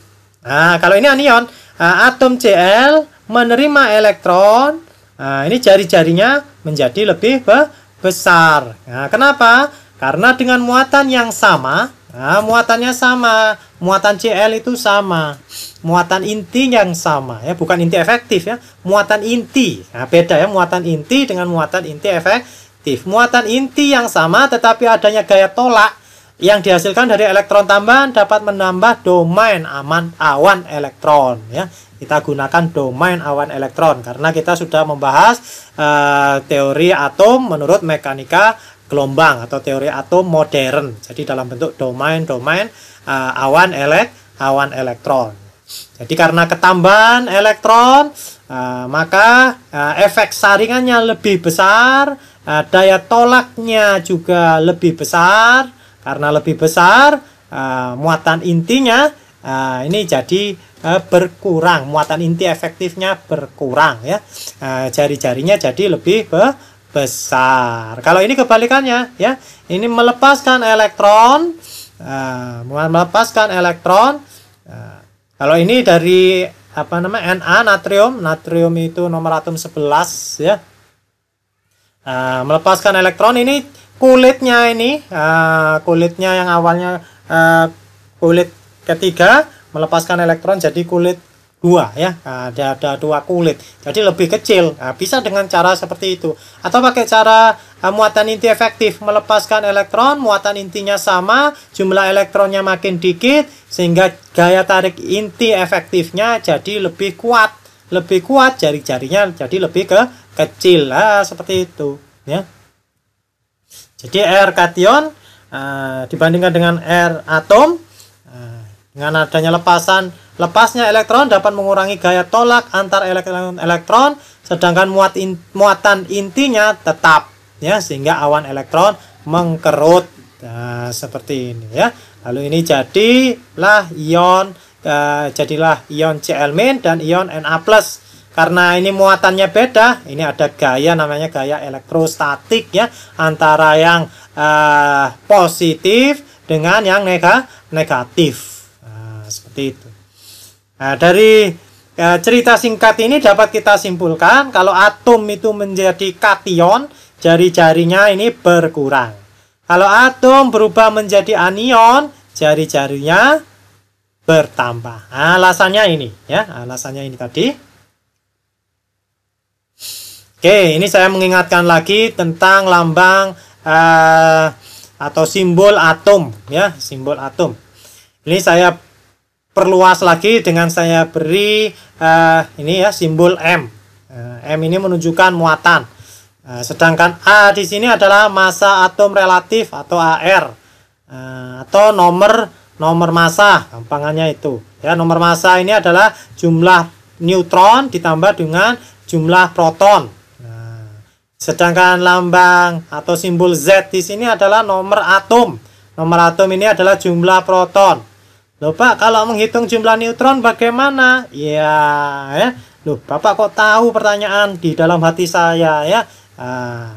Nah, kalau ini anion, ah, atom Cl menerima elektron Nah, ini jari-jarinya menjadi lebih be besar. Nah, kenapa? Karena dengan muatan yang sama, nah, muatannya sama, muatan CL itu sama, muatan inti yang sama, ya bukan inti efektif ya, muatan inti. Nah, beda ya muatan inti dengan muatan inti efektif. Muatan inti yang sama, tetapi adanya gaya tolak yang dihasilkan dari elektron tambahan dapat menambah domain aman awan elektron ya kita gunakan domain awan elektron karena kita sudah membahas uh, teori atom menurut mekanika gelombang atau teori atom modern jadi dalam bentuk domain-domain uh, awan elek awan elektron jadi karena ketambahan elektron uh, maka uh, efek saringannya lebih besar uh, daya tolaknya juga lebih besar karena lebih besar uh, muatan intinya uh, ini jadi uh, berkurang muatan inti efektifnya berkurang ya uh, jari-jarinya jadi lebih be besar kalau ini kebalikannya ya ini melepaskan elektron uh, melepaskan elektron uh, kalau ini dari apa namanya Na natrium natrium itu nomor atom 11 ya uh, melepaskan elektron ini kulitnya ini uh, kulitnya yang awalnya uh, kulit ketiga melepaskan elektron jadi kulit dua ya ada eh, ada dua kulit jadi lebih kecil nah, bisa dengan cara seperti itu atau pakai cara uh, muatan inti efektif melepaskan elektron muatan intinya sama jumlah elektronnya makin dikit sehingga gaya tarik inti efektifnya jadi lebih kuat lebih kuat jari-jarinya jadi lebih ke kecil lah seperti itu ya jadi R kation uh, dibandingkan dengan R atom uh, dengan adanya lepasan lepasnya elektron dapat mengurangi gaya tolak antar elektron elektron sedangkan muat in, muatan intinya tetap ya sehingga awan elektron mengkerut nah, seperti ini ya. Lalu ini jadilah ion uh, jadilah ion Cl- dan ion Na+ karena ini muatannya beda, ini ada gaya namanya gaya elektrostatik ya antara yang uh, positif dengan yang nega negatif. Nah, seperti itu. Nah, dari uh, cerita singkat ini dapat kita simpulkan kalau atom itu menjadi kation, jari-jarinya ini berkurang. Kalau atom berubah menjadi anion, jari-jarinya bertambah. Alasannya ini ya, alasannya ini tadi. Oke, ini saya mengingatkan lagi tentang lambang uh, atau simbol atom ya, simbol atom. Ini saya perluas lagi dengan saya beri uh, ini ya simbol M. Uh, M ini menunjukkan muatan. Uh, sedangkan A di sini adalah massa atom relatif atau AR uh, atau nomor nomor massa, gampangannya itu. Ya, nomor massa ini adalah jumlah neutron ditambah dengan jumlah proton Sedangkan lambang atau simbol Z di sini adalah nomor atom. Nomor atom ini adalah jumlah proton. Loh Pak, kalau menghitung jumlah neutron bagaimana? Ya, ya. Loh, Bapak kok tahu pertanyaan di dalam hati saya ya? Ah,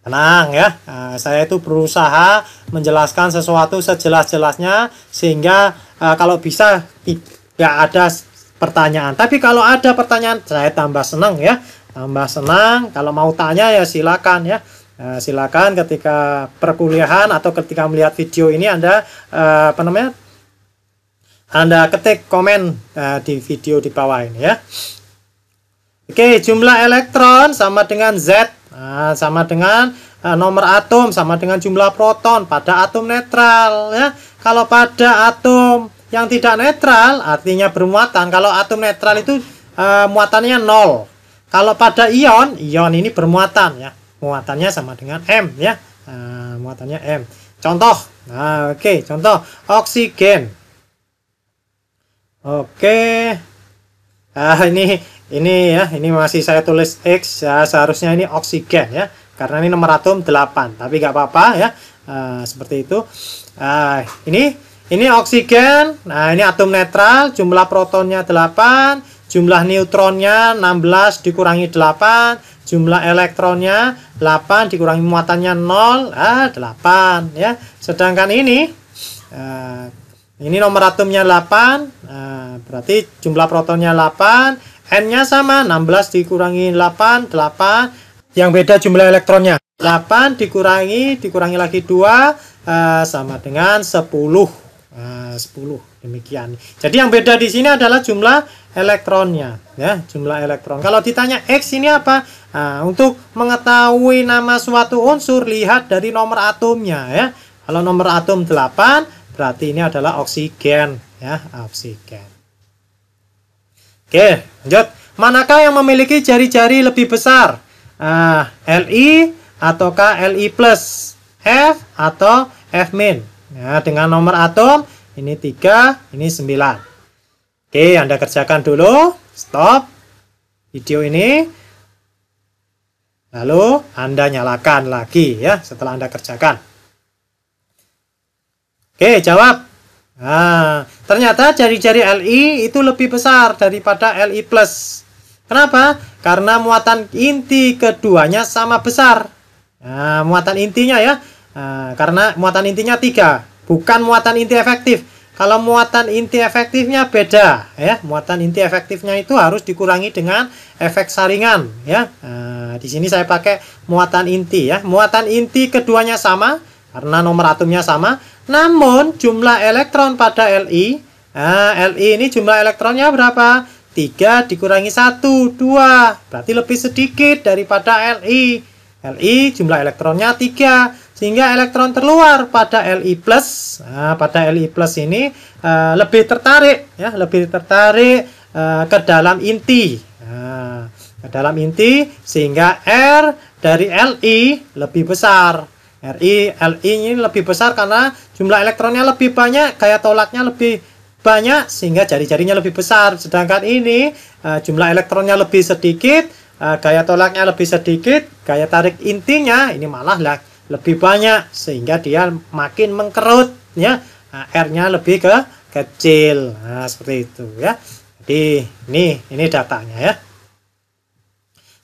tenang ya, ah, saya itu berusaha menjelaskan sesuatu sejelas-jelasnya sehingga ah, kalau bisa tidak ada pertanyaan. Tapi kalau ada pertanyaan, saya tambah senang ya tambah nah, senang. Kalau mau tanya ya silakan ya. Uh, silakan ketika perkuliahan atau ketika melihat video ini Anda uh, apa namanya? Anda ketik komen uh, di video di bawah ini ya. Oke, jumlah elektron sama dengan Z, uh, sama dengan uh, nomor atom, sama dengan jumlah proton pada atom netral ya. Kalau pada atom yang tidak netral artinya bermuatan, kalau atom netral itu uh, muatannya nol kalau pada ion, ion ini bermuatan ya. Muatannya sama dengan M ya. Nah, muatannya M. Contoh. Nah, oke, okay. contoh oksigen. Oke. Okay. Ah, ini ini ya, ini masih saya tulis X ya, seharusnya ini oksigen ya. Karena ini nomor atom 8, tapi nggak apa-apa ya. Uh, seperti itu. Uh, ini ini oksigen. Nah, ini atom netral, jumlah protonnya 8 Jumlah neutronnya 16 dikurangi 8, jumlah elektronnya 8 dikurangi muatannya 0, ah 8 ya. Sedangkan ini uh, ini nomor atomnya 8, uh, eh, berarti jumlah protonnya 8, n-nya sama 16 dikurangi 8, 8. Yang beda jumlah elektronnya 8 dikurangi dikurangi lagi 2 uh, eh, sama dengan 10. Uh, 10 demikian. Jadi yang beda di sini adalah jumlah elektronnya ya jumlah elektron kalau ditanya X ini apa nah, untuk mengetahui nama suatu unsur lihat dari nomor atomnya ya kalau nomor atom 8 berarti ini adalah oksigen ya oksigen oke lanjut manakah yang memiliki jari-jari lebih besar uh, ah, LI ataukah LI plus F atau F min ya, dengan nomor atom ini 3 ini 9 Oke, Anda kerjakan dulu. Stop video ini. Lalu Anda nyalakan lagi ya setelah Anda kerjakan. Oke, jawab. Nah, ternyata jari-jari LI itu lebih besar daripada LI+. plus. Kenapa? Karena muatan inti keduanya sama besar. Nah, muatan intinya ya. Nah, karena muatan intinya tiga, bukan muatan inti efektif. Kalau muatan inti efektifnya beda ya, muatan inti efektifnya itu harus dikurangi dengan efek saringan ya. Nah, di sini saya pakai muatan inti ya. Muatan inti keduanya sama karena nomor atomnya sama, namun jumlah elektron pada Li, nah, Li ini jumlah elektronnya berapa? 3 dikurangi 1, 2. Berarti lebih sedikit daripada Li. Li jumlah elektronnya 3 sehingga elektron terluar pada Li+. Nah, pada Li+ plus ini uh, lebih tertarik ya, lebih tertarik uh, ke dalam inti. Nah, ke dalam inti sehingga R dari Li lebih besar. Ri Li ini lebih besar karena jumlah elektronnya lebih banyak, gaya tolaknya lebih banyak sehingga jari-jarinya lebih besar. Sedangkan ini uh, jumlah elektronnya lebih sedikit, uh, gaya tolaknya lebih sedikit, gaya tarik intinya ini malah lah lebih banyak sehingga dia makin mengkerut ya nah, R-nya lebih ke kecil nah, seperti itu ya jadi ini ini datanya ya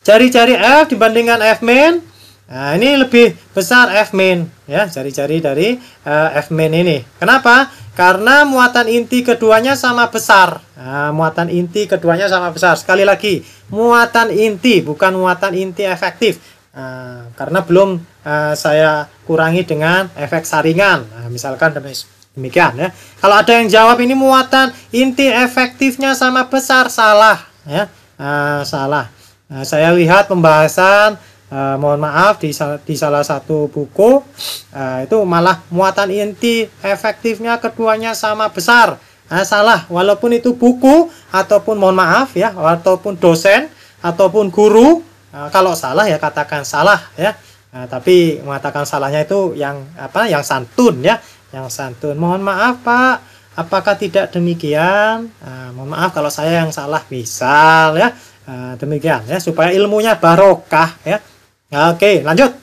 jari-jari F dibandingkan F men nah, ini lebih besar F men ya jari-jari dari uh, eh, F men ini kenapa karena muatan inti keduanya sama besar nah, muatan inti keduanya sama besar sekali lagi muatan inti bukan muatan inti efektif Eh, karena belum uh, saya kurangi dengan efek saringan. Nah, misalkan demikian ya. Kalau ada yang jawab ini muatan inti efektifnya sama besar salah ya. Uh, salah. Nah, saya lihat pembahasan uh, mohon maaf di, di salah satu buku uh, itu malah muatan inti efektifnya keduanya sama besar. Nah, salah walaupun itu buku ataupun mohon maaf ya ataupun dosen ataupun guru Ah, kalau salah ya katakan salah ya Nah, tapi mengatakan salahnya itu yang apa? Yang santun ya, yang santun. Mohon maaf Pak, apakah tidak demikian? Nah, mohon maaf kalau saya yang salah misal ya, ah, demikian ya supaya ilmunya barokah ya. oke, lanjut.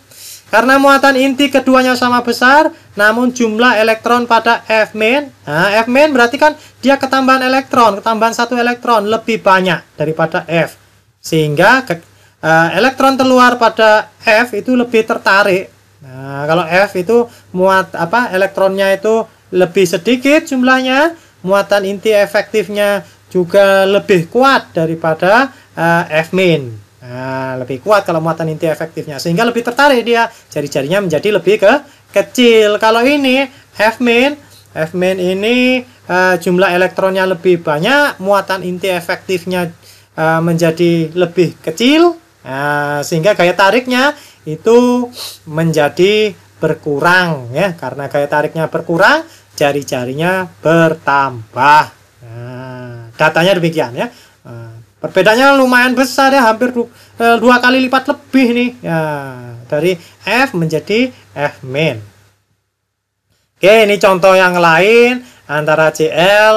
Karena muatan inti keduanya sama besar, namun jumlah elektron pada F main, nah, F main berarti kan dia ketambahan elektron, ketambahan satu elektron lebih banyak daripada F, sehingga ke Eh, elektron terluar pada F itu lebih tertarik. Nah, kalau F itu muat apa elektronnya itu lebih sedikit jumlahnya, muatan inti efektifnya juga lebih kuat daripada uh, F min. Nah, lebih kuat kalau muatan inti efektifnya sehingga lebih tertarik dia. Jari-jarinya menjadi lebih ke kecil. Kalau ini F min, F min ini uh, jumlah elektronnya lebih banyak, muatan inti efektifnya uh, menjadi lebih kecil Nah, sehingga gaya tariknya itu menjadi berkurang ya karena gaya tariknya berkurang jari-jarinya bertambah nah, datanya demikian ya nah, perbedaannya lumayan besar ya hampir eh, dua kali lipat lebih nih ya dari F menjadi F min oke ini contoh yang lain antara CL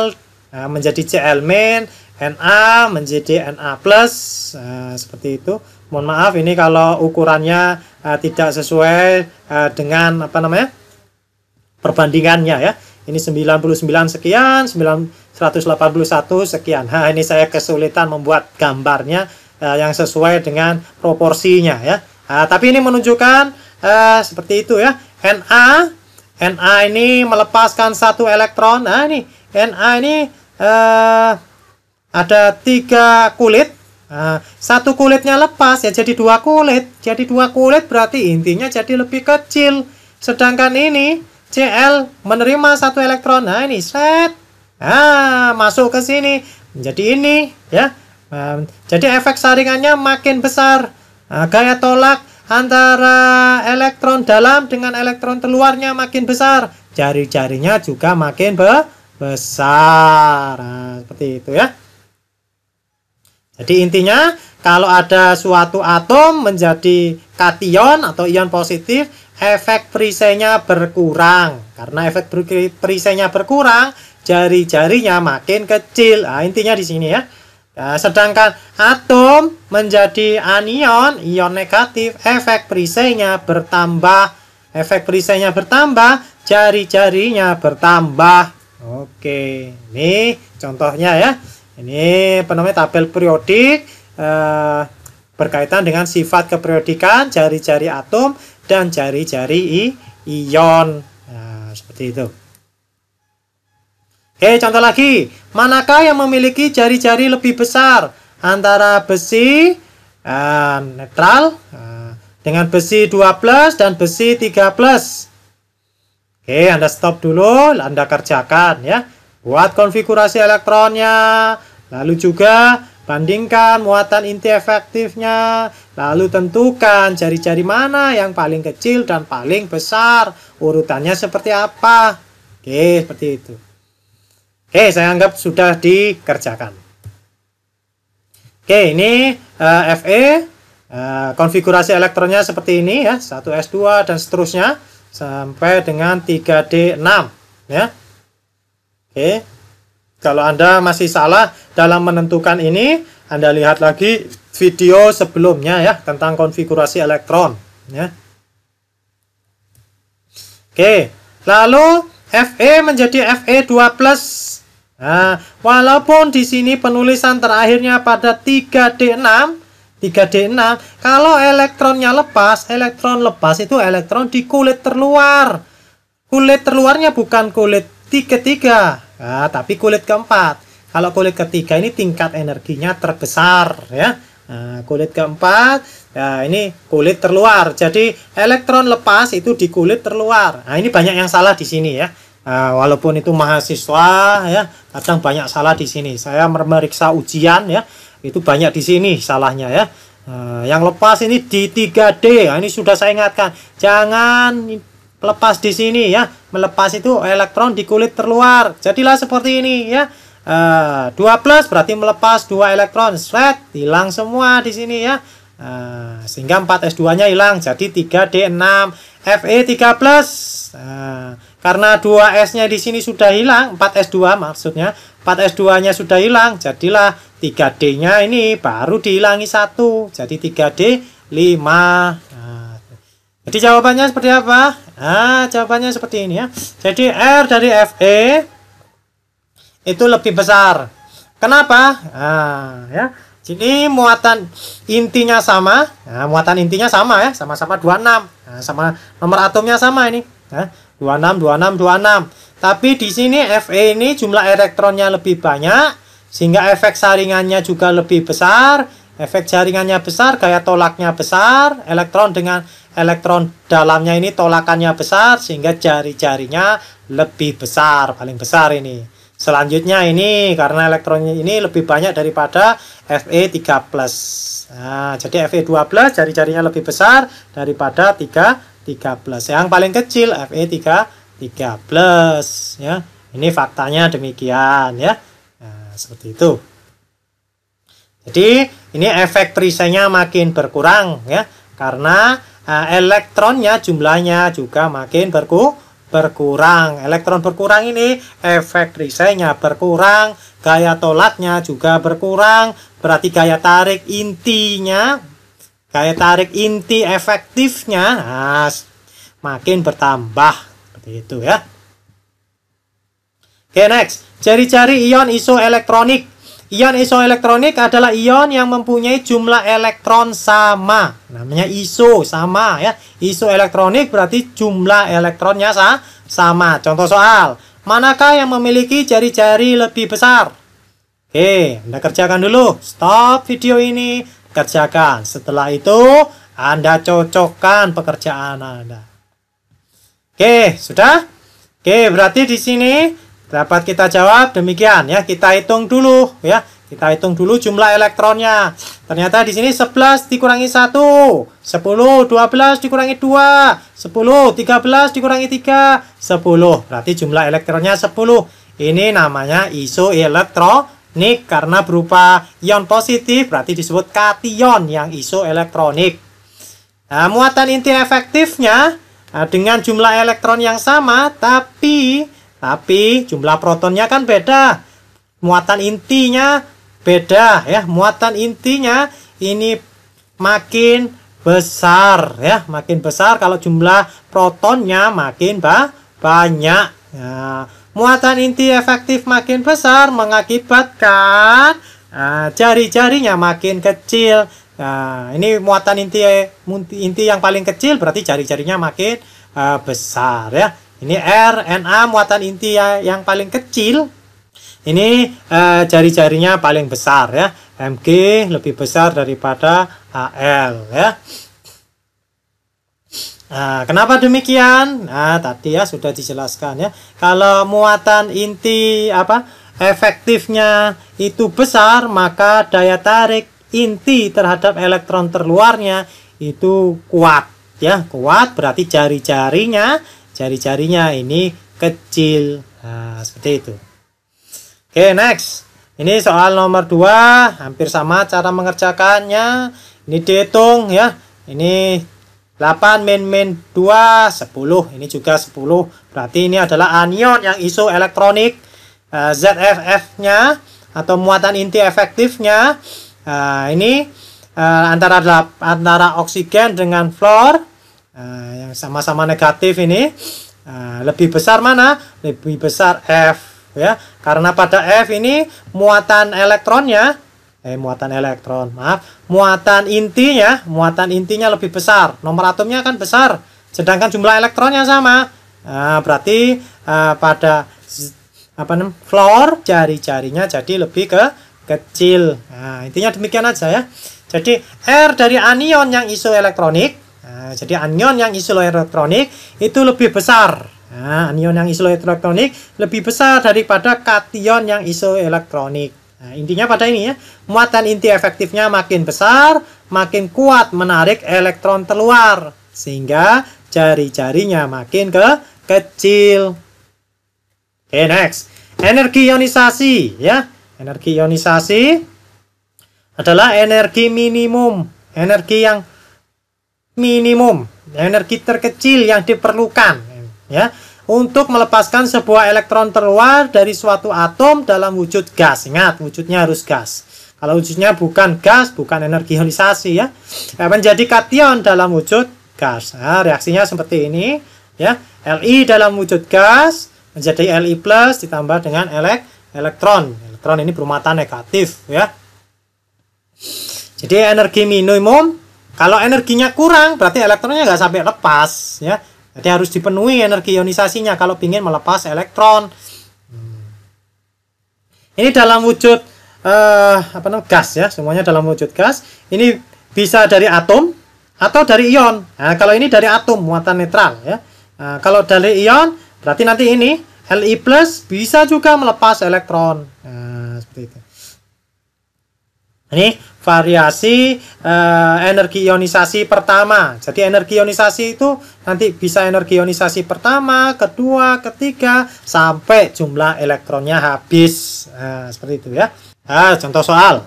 eh, menjadi CL min NA menjadi NA plus eh, seperti itu mohon maaf ini kalau ukurannya uh, tidak sesuai uh, dengan apa namanya perbandingannya ya ini 99 sekian 9, 181 sekian ha ini saya kesulitan membuat gambarnya uh, yang sesuai dengan proporsinya ya uh, tapi ini menunjukkan uh, seperti itu ya Na Na ini melepaskan satu elektron nah ini Na ini uh, ada tiga kulit Ah, satu kulitnya lepas ya jadi dua kulit. Jadi dua kulit berarti intinya jadi lebih kecil. Sedangkan ini Cl menerima satu elektron. Nah ini set. Ah masuk ke sini jadi ini ya. Nah, jadi efek saringannya makin besar. Nah, gaya tolak antara elektron dalam dengan elektron keluarnya makin besar. Jari-jarinya juga makin be besar. Nah, seperti itu ya. Jadi intinya kalau ada suatu atom menjadi kation atau ion positif, efek perisainya berkurang. Karena efek perisainya berkurang, jari-jarinya makin kecil. Nah, intinya di sini ya. Nah, sedangkan atom menjadi anion, ion negatif, efek perisainya bertambah. Efek perisainya bertambah, jari-jarinya bertambah. Oke, ini contohnya ya. Ini apa namanya tabel periodik eh, berkaitan dengan sifat keperiodikan jari-jari atom dan jari-jari ion. Nah, seperti itu. Oke, contoh lagi. Manakah yang memiliki jari-jari lebih besar antara besi eh, netral eh, dengan besi 2 plus dan besi 3 plus? Oke, Anda stop dulu, Anda kerjakan ya. Buat konfigurasi elektronnya, Lalu juga bandingkan muatan inti efektifnya. Lalu tentukan jari-jari mana yang paling kecil dan paling besar. Urutannya seperti apa? Oke, seperti itu. Oke, saya anggap sudah dikerjakan. Oke, ini uh, eh, FE. Uh, eh, konfigurasi elektronnya seperti ini ya, 1S2 dan seterusnya sampai dengan 3D6 ya. Oke. Kalau Anda masih salah dalam menentukan ini, Anda lihat lagi video sebelumnya ya tentang konfigurasi elektron ya. Oke, lalu Fe menjadi Fe2+. Nah, walaupun di sini penulisan terakhirnya pada 3D6, 3D6, kalau elektronnya lepas, elektron lepas itu elektron di kulit terluar. Kulit terluarnya bukan kulit 33, Nah, tapi kulit keempat. Kalau kulit ketiga ini tingkat energinya terbesar ya. Nah, kulit keempat, ya ini kulit terluar. Jadi elektron lepas itu di kulit terluar. Nah, ini banyak yang salah di sini ya. Nah, walaupun itu mahasiswa ya, kadang banyak salah di sini. Saya memeriksa ujian ya, itu banyak di sini salahnya ya. Nah, yang lepas ini di 3D. Nah, ini sudah saya ingatkan. Jangan Pelepas di sini ya. Melepas itu elektron di kulit terluar. Jadilah seperti ini ya. e, eh, 2 plus berarti melepas 2 elektron. Sret, hilang semua di sini ya. e, sehingga 4S2-nya hilang jadi 3D6 Fe3+. Plus, e, karena 2S-nya di sini sudah hilang, 4S2 maksudnya. 4S2-nya sudah hilang, jadilah 3D-nya ini baru dihilangi satu Jadi 3D 5. Nah, jadi jawabannya seperti apa? Ah, jawabannya seperti ini ya. Jadi R dari FE itu lebih besar. Kenapa? Ah, ya. Jadi muatan intinya sama, nah, muatan intinya sama ya, sama-sama 26. Nah, sama nomor atomnya sama ini. Ya. 26 26 26. Tapi di sini Fe ini jumlah elektronnya lebih banyak sehingga efek saringannya juga lebih besar Efek jaringannya besar, gaya tolaknya besar, elektron dengan elektron dalamnya ini tolakannya besar sehingga jari-jarinya lebih besar, paling besar ini. Selanjutnya ini karena elektronnya ini lebih banyak daripada Fe3+. Nah, jadi Fe2+, jari-jarinya lebih besar daripada 3, 3+. Yang paling kecil Fe3, 3+. Ya. Ini faktanya demikian ya. Nah, seperti itu. Jadi ini efek perisainya makin berkurang ya karena uh, elektronnya jumlahnya juga makin berku berkurang. Elektron berkurang ini efek perisainya berkurang, gaya tolaknya juga berkurang, berarti gaya tarik intinya gaya tarik inti efektifnya nah, makin bertambah seperti itu ya. Oke, okay, next. Ciri-ciri ion isoelektronik Ion isoelektronik adalah ion yang mempunyai jumlah elektron sama. Namanya iso sama ya. Iso elektronik berarti jumlah elektronnya sa sama. Contoh soal, manakah yang memiliki jari-jari lebih besar? Oke, Anda kerjakan dulu. Stop video ini, kerjakan. Setelah itu, Anda cocokkan pekerjaan Anda. Oke, sudah? Oke, berarti di sini Dapat kita jawab demikian ya. Kita hitung dulu ya. Kita hitung dulu jumlah elektronnya. Ternyata di sini 11 dikurangi 1, 10, 12 dikurangi 2, 10, 13 dikurangi 3, 10. Berarti jumlah elektronnya 10. Ini namanya isoelektronik karena berupa ion positif berarti disebut kation yang isoelektronik. Nah, muatan inti efektifnya eh, dengan jumlah elektron yang sama tapi tapi jumlah protonnya kan beda. Muatan intinya beda ya. Muatan intinya ini makin besar ya, makin besar kalau jumlah protonnya makin ba banyak. ya. muatan inti efektif makin besar mengakibatkan nah, jari-jarinya makin kecil. Nah, ini muatan inti inti yang paling kecil berarti jari-jarinya makin uh, besar ya. Ini R, NA muatan inti ya yang paling kecil. Ini eh, jari-jarinya paling besar ya. MG lebih besar daripada AL ya. Nah, kenapa demikian? Nah, tadi ya sudah dijelaskan ya. Kalau muatan inti apa efektifnya itu besar, maka daya tarik inti terhadap elektron terluarnya itu kuat ya. Kuat berarti jari-jarinya jari-jarinya ini kecil nah, seperti itu oke okay, next ini soal nomor 2 hampir sama cara mengerjakannya ini dihitung ya ini 8 min min 2 10 ini juga 10 berarti ini adalah anion yang iso elektronik eh, ZFF nya atau muatan inti efektifnya nah, ini eh, antara antara oksigen dengan fluor Eh, yang sama-sama negatif ini uh, lebih besar mana? Lebih besar F ya. Karena pada F ini muatan elektronnya eh muatan elektron, maaf, muatan intinya, muatan intinya lebih besar. Nomor atomnya akan besar, sedangkan jumlah elektronnya sama. Uh, berarti uh, pada apa namanya? floor jari-jarinya jadi lebih ke kecil. Nah, intinya demikian aja ya. Jadi R dari anion yang isoelektronik Nah, jadi anion yang isoelektronik itu lebih besar. Nah, anion yang isoelektronik lebih besar daripada kation yang isoelektronik. Nah, intinya pada ini ya, muatan inti efektifnya makin besar, makin kuat menarik elektron keluar sehingga jari-jarinya makin ke kecil. Oke, okay, next. Energi ionisasi ya. Energi ionisasi adalah energi minimum, energi yang minimum nah, energi terkecil yang diperlukan ya untuk melepaskan sebuah elektron terluar dari suatu atom dalam wujud gas. Ingat, wujudnya harus gas. Kalau wujudnya bukan gas, bukan energi ionisasi ya. Eh, menjadi kation dalam wujud gas. Nah, reaksinya seperti ini ya. Li dalam wujud gas menjadi Li+ plus ditambah dengan elek elektron. Elektron ini bermata negatif ya. Jadi energi minimum kalau energinya kurang, berarti elektronnya nggak sampai lepas, ya. Jadi harus dipenuhi energi ionisasinya kalau ingin melepas elektron. Hmm. Ini dalam wujud uh, apa namanya gas ya, semuanya dalam wujud gas. Ini bisa dari atom atau dari ion. Nah, kalau ini dari atom muatan netral ya. Nah, kalau dari ion berarti nanti ini Li plus bisa juga melepas elektron. Nah, seperti itu. Ini variasi eh, energi ionisasi pertama. Jadi energi ionisasi itu nanti bisa energi ionisasi pertama, kedua, ketiga sampai jumlah elektronnya habis. Nah, seperti itu ya. Nah, contoh soal.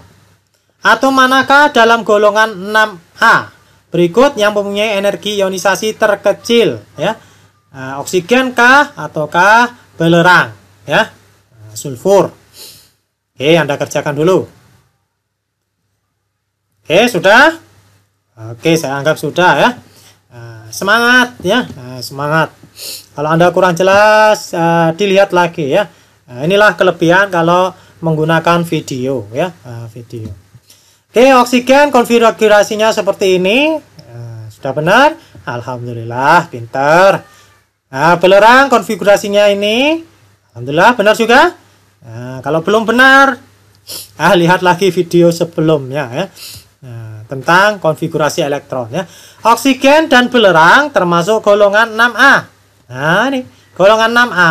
Atau manakah dalam golongan 6A? Berikut yang mempunyai energi ionisasi terkecil ya. Nah, oksigen kah ataukah belerang ya? Nah, sulfur. Oke, Anda kerjakan dulu. Oke, sudah? Oke, saya anggap sudah ya. Eh, semangat ya, eh, semangat. Kalau Anda kurang jelas, eh, dilihat lagi ya. Inilah kelebihan kalau menggunakan video ya, video. Oke, oksigen konfigurasinya seperti ini. Sudah benar? Alhamdulillah, pinter. Nah, belerang konfigurasinya ini. Alhamdulillah, benar juga. Nah, kalau belum benar, ah lihat lagi video sebelumnya ya tentang konfigurasi elektron ya. Oksigen dan belerang termasuk golongan 6A. Nah, ini golongan 6A.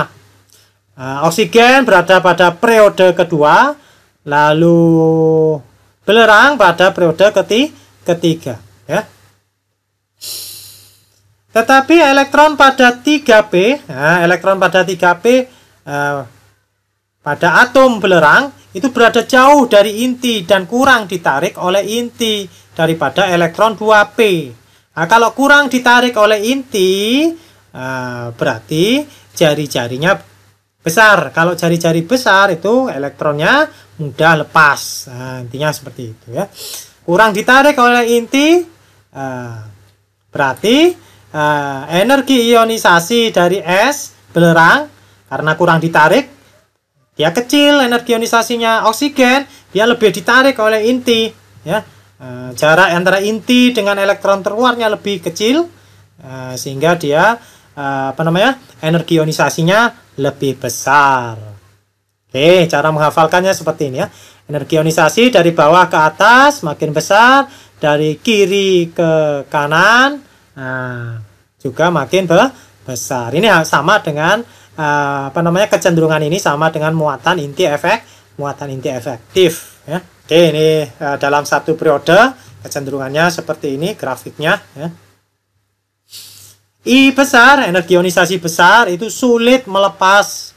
Nah, oksigen berada pada periode kedua, lalu belerang pada periode keti ketiga ya. Tetapi elektron pada 3P, nah, elektron pada 3P eh, pada atom belerang itu berada jauh dari inti dan kurang ditarik oleh inti daripada elektron 2p. Nah, kalau kurang ditarik oleh inti, nah, berarti jari-jarinya besar. Kalau jari-jari besar itu elektronnya mudah lepas. Nah, intinya seperti itu ya. Kurang ditarik oleh inti, nah, berarti nah, energi ionisasi dari S belerang karena kurang ditarik dia kecil energi ionisasinya oksigen dia lebih ditarik oleh inti ya e, jarak antara inti dengan elektron terluarnya lebih kecil eh, sehingga dia eh, apa namanya energi ionisasinya lebih besar Oke, cara menghafalkannya seperti ini ya. Energi ionisasi dari bawah ke atas makin besar, dari kiri ke kanan nah, juga makin besar. Ini sama dengan Eh, apa namanya kecenderungan ini sama dengan muatan inti efek muatan inti efektif ya. Oke ini uh, dalam satu periode kecenderungannya seperti ini grafiknya ya. I besar, energi ionisasi besar itu sulit melepas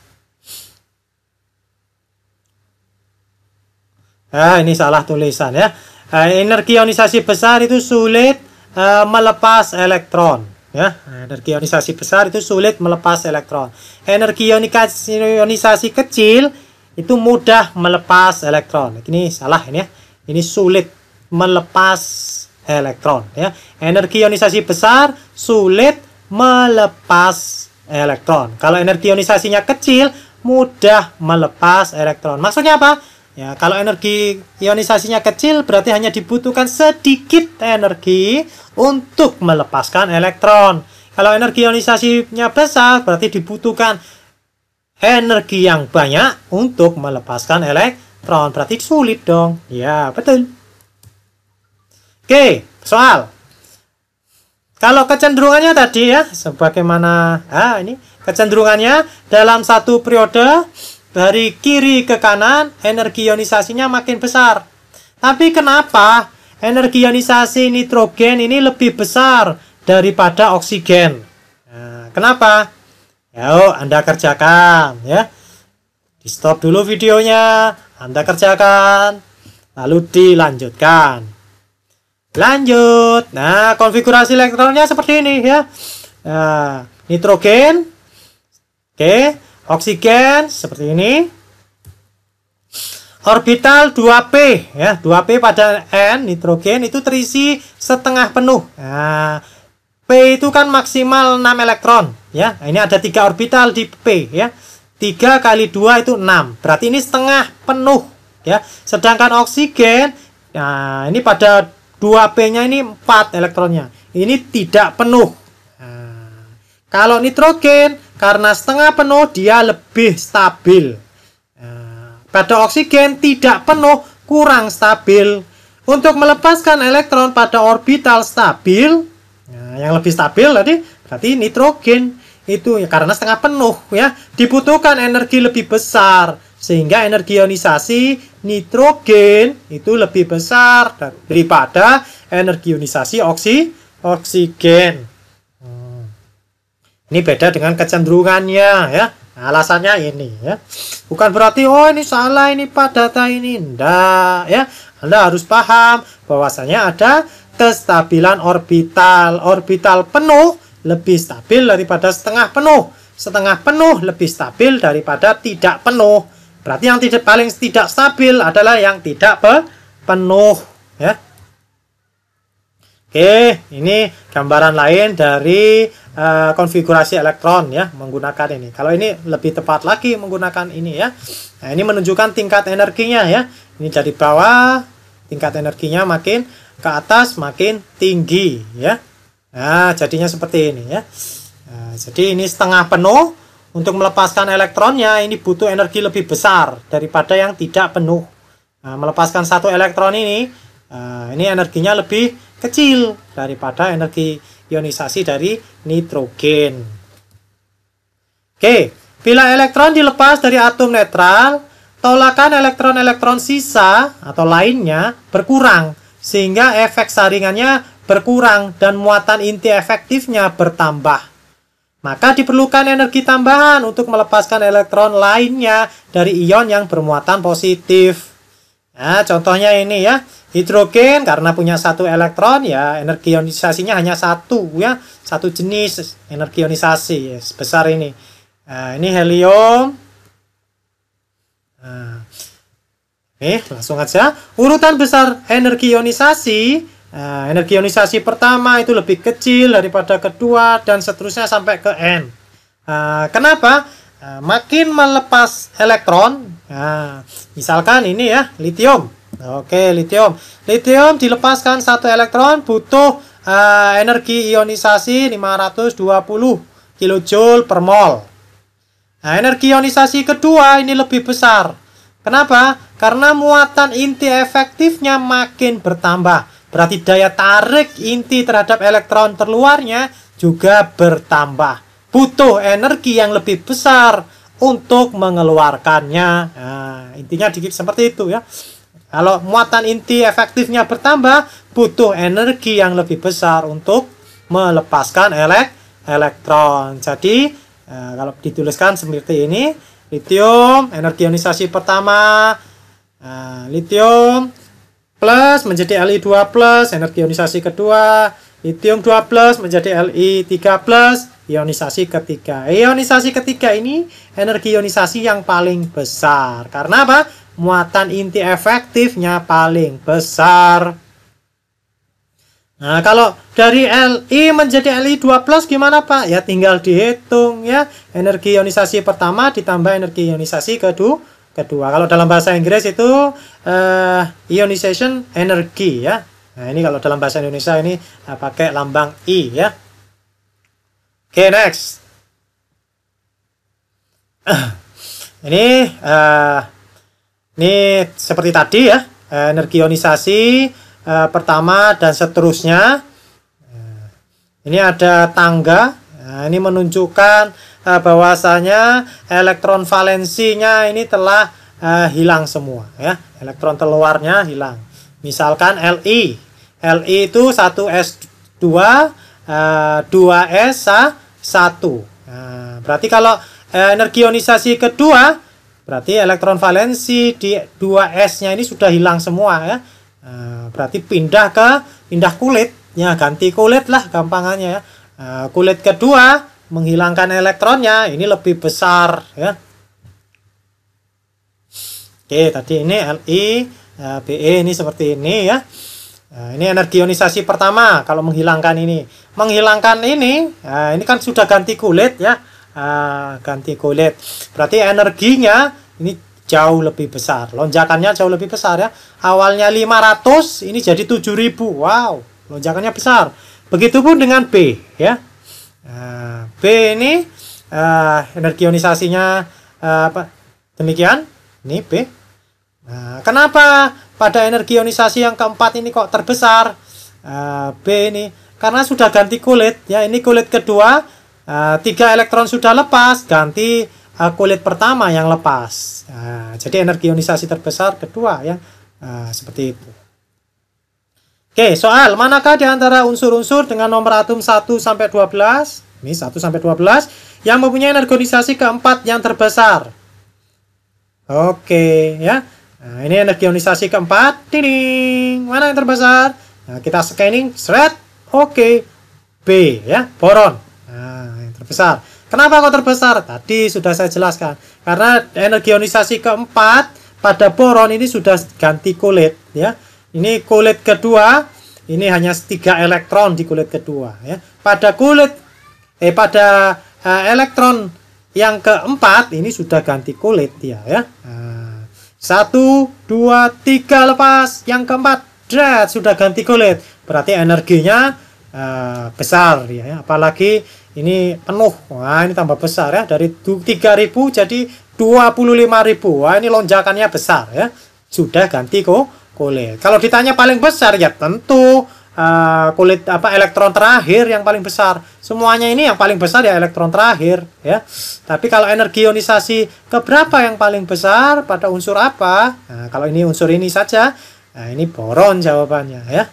Nah, ini salah tulisan ya. Energi ionisasi besar itu sulit uh, melepas elektron ya energi ionisasi besar itu sulit melepas elektron energi ionisasi kecil itu mudah melepas elektron ini salah ini ya ini sulit melepas elektron ya energi ionisasi besar sulit melepas elektron kalau energi ionisasinya kecil mudah melepas elektron maksudnya apa Ya, kalau energi ionisasinya kecil berarti hanya dibutuhkan sedikit energi untuk melepaskan elektron. Kalau energi ionisasinya besar berarti dibutuhkan energi yang banyak untuk melepaskan elektron. Berarti sulit dong. Ya, betul. Oke, soal. Kalau kecenderungannya tadi ya, sebagaimana ah ini kecenderungannya dalam satu periode dari kiri ke kanan, energi ionisasinya makin besar. Tapi kenapa energi ionisasi nitrogen ini lebih besar daripada oksigen? Nah, kenapa? Yuk, ya, oh, Anda kerjakan ya. Di stop dulu videonya, Anda kerjakan, lalu dilanjutkan. Lanjut. Nah, konfigurasi elektronnya seperti ini ya. Nah, nitrogen. Oke. Okay oksigen seperti ini orbital 2p ya 2p pada n nitrogen itu terisi setengah penuh nah, p itu kan maksimal 6 elektron ya nah, ini ada tiga orbital di p ya 3 kali 2 itu 6 berarti ini setengah penuh ya sedangkan oksigen nah ini pada 2p nya ini 4 elektronnya ini tidak penuh nah, kalau nitrogen karena setengah penuh dia lebih stabil. Ya, pada oksigen tidak penuh kurang stabil. Untuk melepaskan elektron pada orbital stabil, ya, yang lebih stabil tadi berarti nitrogen itu ya karena setengah penuh ya dibutuhkan energi lebih besar sehingga energi ionisasi nitrogen itu lebih besar daripada energi ionisasi oksi oksigen. Ini beda dengan kecenderungannya ya. Alasannya ini ya. Bukan berarti oh ini salah ini pak data ini. Ndak ya. Anda harus paham bahwasanya ada kestabilan orbital. Orbital penuh lebih stabil daripada setengah penuh. Setengah penuh lebih stabil daripada tidak penuh. Berarti yang tidak paling tidak stabil adalah yang tidak penuh ya. Oke, ini gambaran lain dari uh, konfigurasi elektron ya menggunakan ini. Kalau ini lebih tepat lagi menggunakan ini ya. Nah, ini menunjukkan tingkat energinya ya. Ini dari bawah tingkat energinya makin ke atas makin tinggi ya. Nah, jadinya seperti ini ya. Nah, jadi ini setengah penuh untuk melepaskan elektronnya ini butuh energi lebih besar daripada yang tidak penuh. Nah, melepaskan satu elektron ini uh, ini energinya lebih kecil daripada energi ionisasi dari nitrogen. Oke, bila elektron dilepas dari atom netral, tolakan elektron-elektron sisa atau lainnya berkurang, sehingga efek saringannya berkurang dan muatan inti efektifnya bertambah. Maka diperlukan energi tambahan untuk melepaskan elektron lainnya dari ion yang bermuatan positif. Nah, contohnya ini ya, hidrogen karena punya satu elektron ya energi ionisasinya hanya satu ya, satu jenis energi ionisasi ya, sebesar ini. Nah, ini helium. Nah, eh, langsung aja. Urutan besar energi ionisasi, nah, energi ionisasi pertama itu lebih kecil daripada kedua dan seterusnya sampai ke n. Nah, kenapa? Eh, makin melepas elektron, nah, misalkan ini ya, litium. Oke, litium. Litium dilepaskan satu elektron butuh uh, energi ionisasi 520 kilojoule per mol. Nah, energi ionisasi kedua ini lebih besar. Kenapa? Karena muatan inti efektifnya makin bertambah. Berarti daya tarik inti terhadap elektron terluarnya juga bertambah butuh energi yang lebih besar untuk mengeluarkannya. Nah, intinya dikit seperti itu ya. Kalau muatan inti efektifnya bertambah, butuh energi yang lebih besar untuk melepaskan elek elektron. Jadi, eh, kalau dituliskan seperti ini, litium, energi ionisasi pertama, eh, litium plus menjadi Li2 plus, energi ionisasi kedua, litium 2 plus menjadi Li3 plus, ionisasi ketiga. Eh, ionisasi ketiga ini energi ionisasi yang paling besar. Karena apa? Muatan inti efektifnya paling besar. Nah, kalau dari Li menjadi Li2+, gimana Pak? Ya, tinggal dihitung ya. Energi ionisasi pertama ditambah energi ionisasi kedua. Kedua, kalau dalam bahasa Inggris itu uh, ionization energi ya. Nah, ini kalau dalam bahasa Indonesia ini uh, pakai lambang I ya. Oke, okay, next. Ini uh, ini seperti tadi ya, eh, energi ionisasi uh, eh, pertama dan seterusnya. Uh, ini ada tangga. Uh, ini menunjukkan uh, bahwasanya elektron valensinya ini telah uh, hilang semua ya. Elektron terluarnya hilang. Misalkan Li. Li itu 1s2 uh, 2s satu. Nah, berarti kalau eh, energi ionisasi kedua, berarti elektron valensi di 2s-nya ini sudah hilang semua ya. Nah, berarti pindah ke pindah kulitnya, ganti kulit lah gampangannya ya. Nah, kulit kedua menghilangkan elektronnya ini lebih besar ya. Oke, tadi ini Li, eh, BE ini seperti ini ya. Nah, ini ionisasi pertama kalau menghilangkan ini. Menghilangkan ini, nah, ini kan sudah ganti kulit ya. Nah, ganti kulit. Berarti energinya ini jauh lebih besar. Lonjakannya jauh lebih besar ya. Awalnya 500, ini jadi 7000. Wow, lonjakannya besar. Begitupun dengan B ya. Nah, B ini uh, ah, ionisasinya uh, ah, apa? Demikian. Ini B. Nah, kenapa pada energi ionisasi yang keempat ini kok terbesar uh, B ini karena sudah ganti kulit ya ini kulit kedua uh, tiga elektron sudah lepas ganti uh, kulit pertama yang lepas uh, jadi energi ionisasi terbesar kedua ya uh, seperti itu Oke soal manakah di antara unsur-unsur dengan nomor atom 1 sampai 12 ini 1 sampai 12 yang mempunyai energi ionisasi keempat yang terbesar Oke ya Nah, ini energi ionisasi keempat. Tiding. mana yang terbesar? Nah, kita scanning, seret, oke, B ya, boron. Nah, yang terbesar. Kenapa kok terbesar? Tadi sudah saya jelaskan. Karena energi ionisasi keempat pada boron ini sudah ganti kulit ya. Ini kulit kedua, ini hanya tiga elektron di kulit kedua ya. Pada kulit eh pada uh, elektron yang keempat ini sudah ganti kulit ya ya. Nah, satu, dua, tiga lepas. Yang keempat, Dread sudah ganti kulit. Berarti energinya uh, besar ya, ya. Apalagi ini penuh. Wah, ini tambah besar ya. Dari tiga ribu jadi dua puluh lima ribu Wah, ini lonjakannya besar ya. Sudah ganti kok kulit. Kalau ditanya paling besar ya tentu uh, kulit apa elektron terakhir yang paling besar. Semuanya ini yang paling besar ya elektron terakhir ya. Tapi kalau energi ionisasi berapa yang paling besar pada unsur apa? Nah, kalau ini unsur ini saja, nah ini boron jawabannya ya.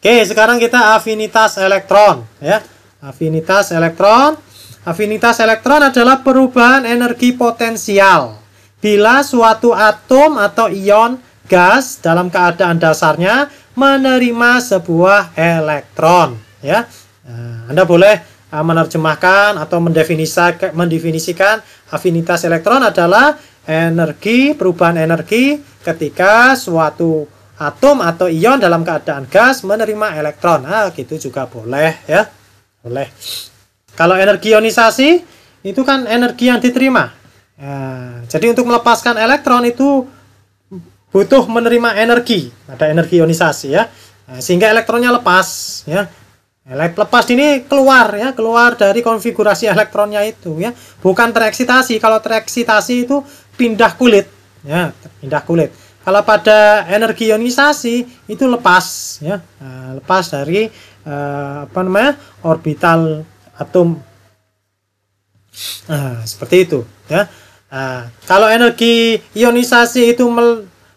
Oke, sekarang kita afinitas elektron ya. Afinitas elektron. Afinitas elektron adalah perubahan energi potensial bila suatu atom atau ion gas dalam keadaan dasarnya menerima sebuah elektron ya eh, Anda boleh eh, menerjemahkan atau mendefinisikan, afinitas elektron adalah energi perubahan energi ketika suatu atom atau ion dalam keadaan gas menerima elektron nah gitu juga boleh ya boleh kalau energi ionisasi itu kan energi yang diterima nah, jadi untuk melepaskan elektron itu butuh menerima energi ada energi ionisasi ya nah, sehingga elektronnya lepas ya lepas ini keluar ya keluar dari konfigurasi elektronnya itu ya bukan tereksitasi kalau tereksitasi itu pindah kulit ya pindah kulit kalau pada energi ionisasi itu lepas ya nah, lepas dari eh, apa namanya orbital atom nah, seperti itu ya nah, kalau energi ionisasi itu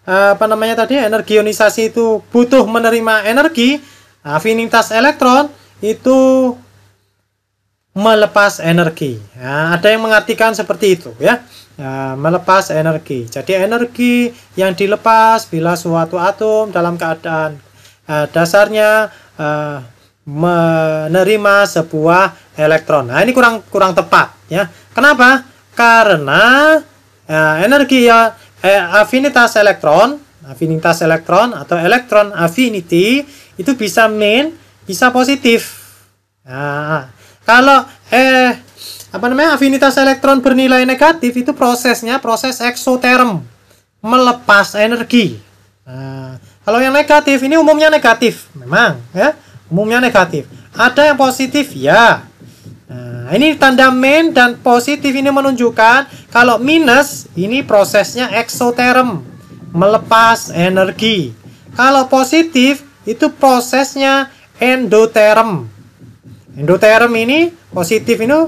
Eh, apa namanya tadi energi ionisasi itu butuh menerima energi afinitas elektron itu melepas energi nah, ada yang mengartikan seperti itu ya nah, melepas energi jadi energi yang dilepas bila suatu atom dalam keadaan uh, dasarnya uh, menerima sebuah elektron nah ini kurang kurang tepat ya kenapa karena uh, energi ya eh, afinitas elektron, afinitas elektron atau elektron affinity itu bisa min, bisa positif. Nah, kalau eh apa namanya afinitas elektron bernilai negatif itu prosesnya proses eksoterm melepas energi. Nah, kalau yang negatif ini umumnya negatif memang ya umumnya negatif. Ada yang positif ya Nah, ini tanda main dan positif ini menunjukkan kalau minus ini prosesnya eksoterm, melepas energi. Kalau positif itu prosesnya endoterm. Endoterm ini positif ini uh,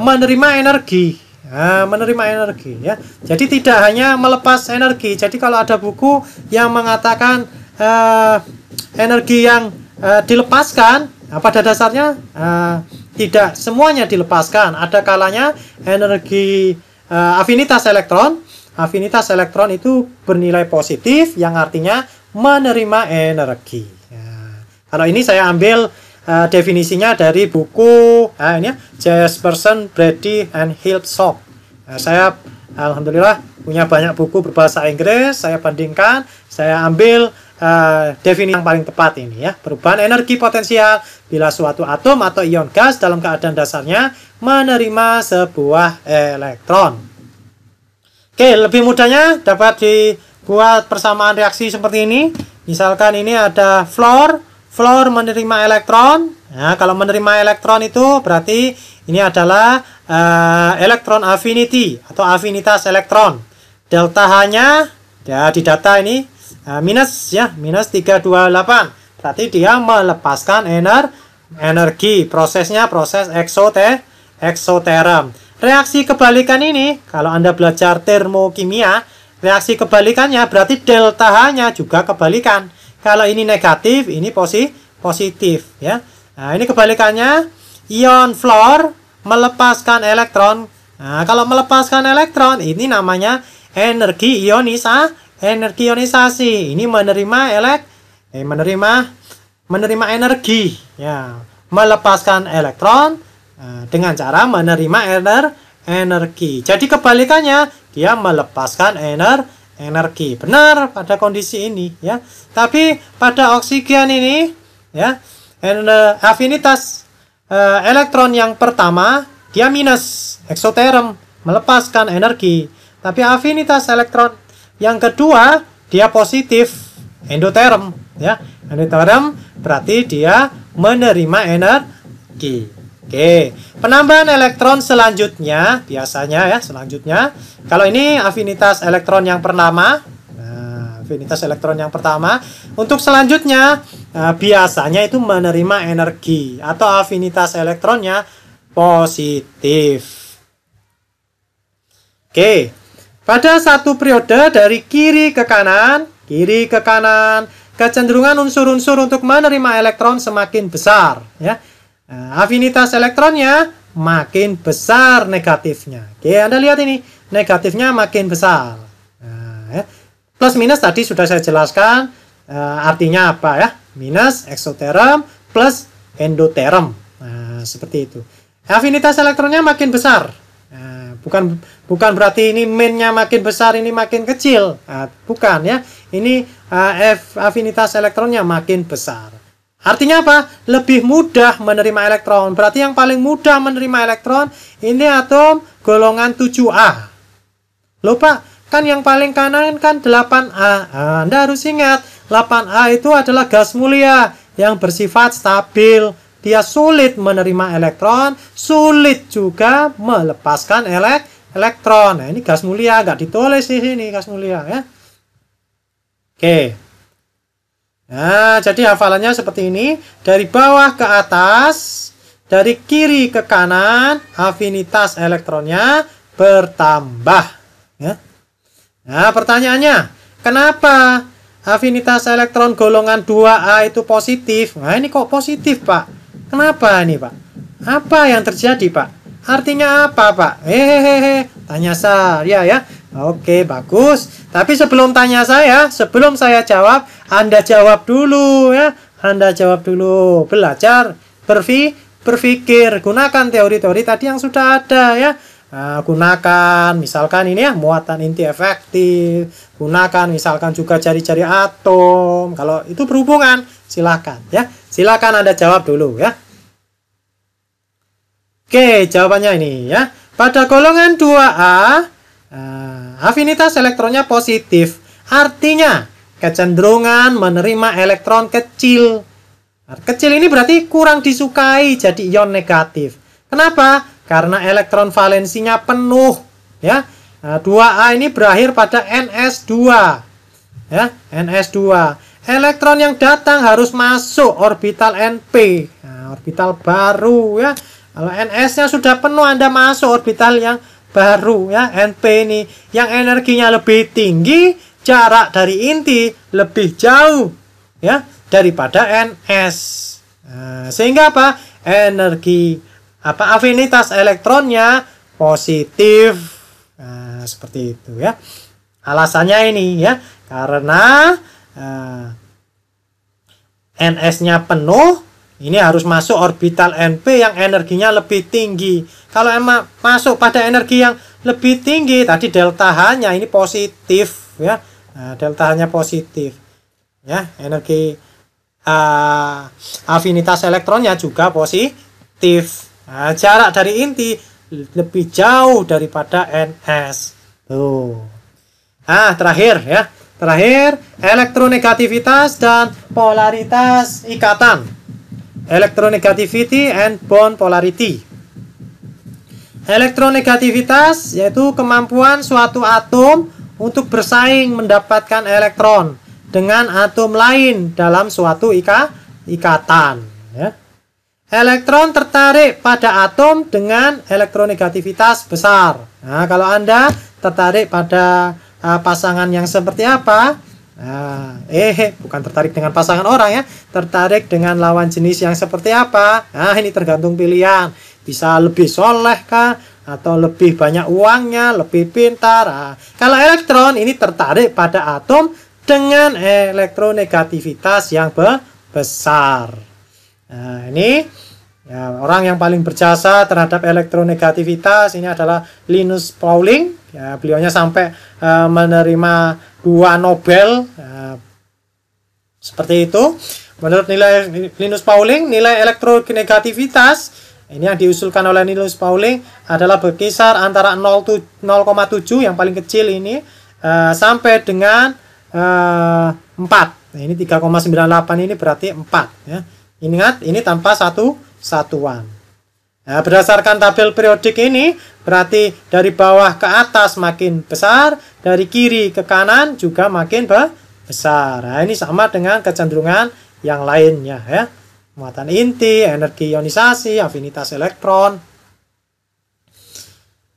menerima energi, uh, menerima energi ya. Jadi tidak hanya melepas energi. Jadi kalau ada buku yang mengatakan uh, energi yang uh, dilepaskan, nah, pada dasarnya uh, tidak semuanya dilepaskan. Ada kalanya energi uh, afinitas elektron, afinitas elektron itu bernilai positif yang artinya menerima energi. Ya. Kalau ini saya ambil uh, definisinya dari buku uh, ini ya, Jasperson, Brady, and Hillsong. Uh, saya alhamdulillah punya banyak buku berbahasa Inggris. Saya bandingkan, saya ambil uh, definisi yang paling tepat ini ya. Perubahan energi potensial bila suatu atom atau ion gas dalam keadaan dasarnya menerima sebuah elektron. Oke, lebih mudahnya dapat dibuat persamaan reaksi seperti ini. Misalkan ini ada fluor, fluor menerima elektron. Nah, kalau menerima elektron itu berarti ini adalah uh, elektron affinity atau afinitas elektron. Delta H-nya ya di data ini Ah, minus ya minus 328 berarti dia melepaskan ener energi prosesnya proses eksote eksoterm reaksi kebalikan ini kalau anda belajar termokimia reaksi kebalikannya berarti delta H nya juga kebalikan kalau ini negatif ini posi positif ya nah ini kebalikannya ion fluor melepaskan elektron nah kalau melepaskan elektron ini namanya energi ionisa ah, energi ionisasi ini menerima elek eh, menerima menerima energi ya melepaskan elektron eh, dengan cara menerima ener energi jadi kebalikannya dia melepaskan ener energi benar pada kondisi ini ya tapi pada oksigen ini ya ener, afinitas eh, elektron yang pertama dia minus eksoterm melepaskan energi tapi afinitas elektron yang kedua, dia positif endoterm ya. Endoterm berarti dia menerima energi. Oke, penambahan elektron selanjutnya biasanya ya, selanjutnya kalau ini afinitas elektron yang pertama, nah, afinitas elektron yang pertama, untuk selanjutnya eh, biasanya itu menerima energi atau afinitas elektronnya positif. Oke, pada satu periode dari kiri ke kanan, kiri ke kanan, kecenderungan unsur-unsur untuk menerima elektron semakin besar. Ya. Eh, afinitas elektronnya makin besar negatifnya. Oke, Anda lihat ini, negatifnya makin besar. Nah, ya. Plus minus tadi sudah saya jelaskan e, artinya apa ya. Minus eksoterm plus endoterm. Nah, seperti itu. Afinitas elektronnya makin besar bukan bukan berarti ini minnya makin besar ini makin kecil nah, bukan ya ini uh, ah, F, afinitas elektronnya makin besar artinya apa lebih mudah menerima elektron berarti yang paling mudah menerima elektron ini atom golongan 7A lupa kan yang paling kanan kan 8A ah, Anda harus ingat 8A itu adalah gas mulia yang bersifat stabil dia sulit menerima elektron, sulit juga melepaskan elek elektron. Nah, ini gas mulia nggak ditulis di sini gas mulia ya. Oke. Nah, jadi hafalannya seperti ini, dari bawah ke atas, dari kiri ke kanan, afinitas elektronnya bertambah ya. Nah, pertanyaannya, kenapa afinitas elektron golongan 2A itu positif? Nah, ini kok positif, Pak? Kenapa nih pak? Apa yang terjadi pak? Artinya apa pak? Hehehe, tanya saya ya. Oke, bagus. Tapi sebelum tanya saya, sebelum saya jawab, Anda jawab dulu ya. Anda jawab dulu. Belajar, berfi, berfikir. gunakan teori-teori tadi yang sudah ada ya. Ah, gunakan misalkan ini ya muatan inti efektif gunakan misalkan juga jari-jari atom kalau itu berhubungan silakan ya silakan anda jawab dulu ya oke jawabannya ini ya pada golongan 2A ah, afinitas elektronnya positif artinya kecenderungan menerima elektron kecil nah, kecil ini berarti kurang disukai jadi ion negatif kenapa karena elektron valensinya penuh ya. Nah, 2A ini berakhir pada NS2. Ya, NS2. Elektron yang datang harus masuk orbital NP. Nah, orbital baru ya. Kalau NS-nya sudah penuh Anda masuk orbital yang baru ya, NP ini yang energinya lebih tinggi, jarak dari inti lebih jauh ya daripada NS. Nah, sehingga apa? Energi apa afinitas elektronnya positif. Nah, seperti itu ya. Alasannya ini ya, karena uh, eh, NS-nya penuh, ini harus masuk orbital NP yang energinya lebih tinggi. Kalau emang masuk pada energi yang lebih tinggi, tadi delta h ini positif ya. Nah, delta h positif. Ya, energi uh, afinitas elektronnya juga positif. Nah, jarak dari inti lebih jauh daripada NS. Tuh. Ah, terakhir ya. Terakhir, elektronegativitas dan polaritas ikatan. Electronegativity and bond polarity. Elektronegativitas yaitu kemampuan suatu atom untuk bersaing mendapatkan elektron dengan atom lain dalam suatu ika, ikatan. Ya. Elektron tertarik pada atom dengan elektronegativitas besar. Nah, kalau Anda tertarik pada uh, pasangan yang seperti apa? Nah, eh, bukan tertarik dengan pasangan orang ya, tertarik dengan lawan jenis yang seperti apa? Nah, ini tergantung pilihan. Bisa lebih soleh kah? Atau lebih banyak uangnya, lebih pintar. Nah, kalau elektron ini tertarik pada atom dengan elektronegativitas yang besar. Nah, ini ya, orang yang paling berjasa terhadap elektronegativitas ini adalah Linus Pauling. Ya, beliaunya sampai uh, menerima dua Nobel. Uh, seperti itu. Menurut nilai Linus Pauling, nilai elektronegativitas ini yang diusulkan oleh Linus Pauling adalah berkisar antara 0,7 yang paling kecil ini uh, sampai dengan uh, eh, 4. Nah, ini 3,98 ini berarti 4 ya. Ingat, ini tanpa satu satuan. Nah, berdasarkan tabel periodik ini, berarti dari bawah ke atas makin besar, dari kiri ke kanan juga makin besar. Nah, ini sama dengan kecenderungan yang lainnya ya. Muatan inti, energi ionisasi, afinitas elektron.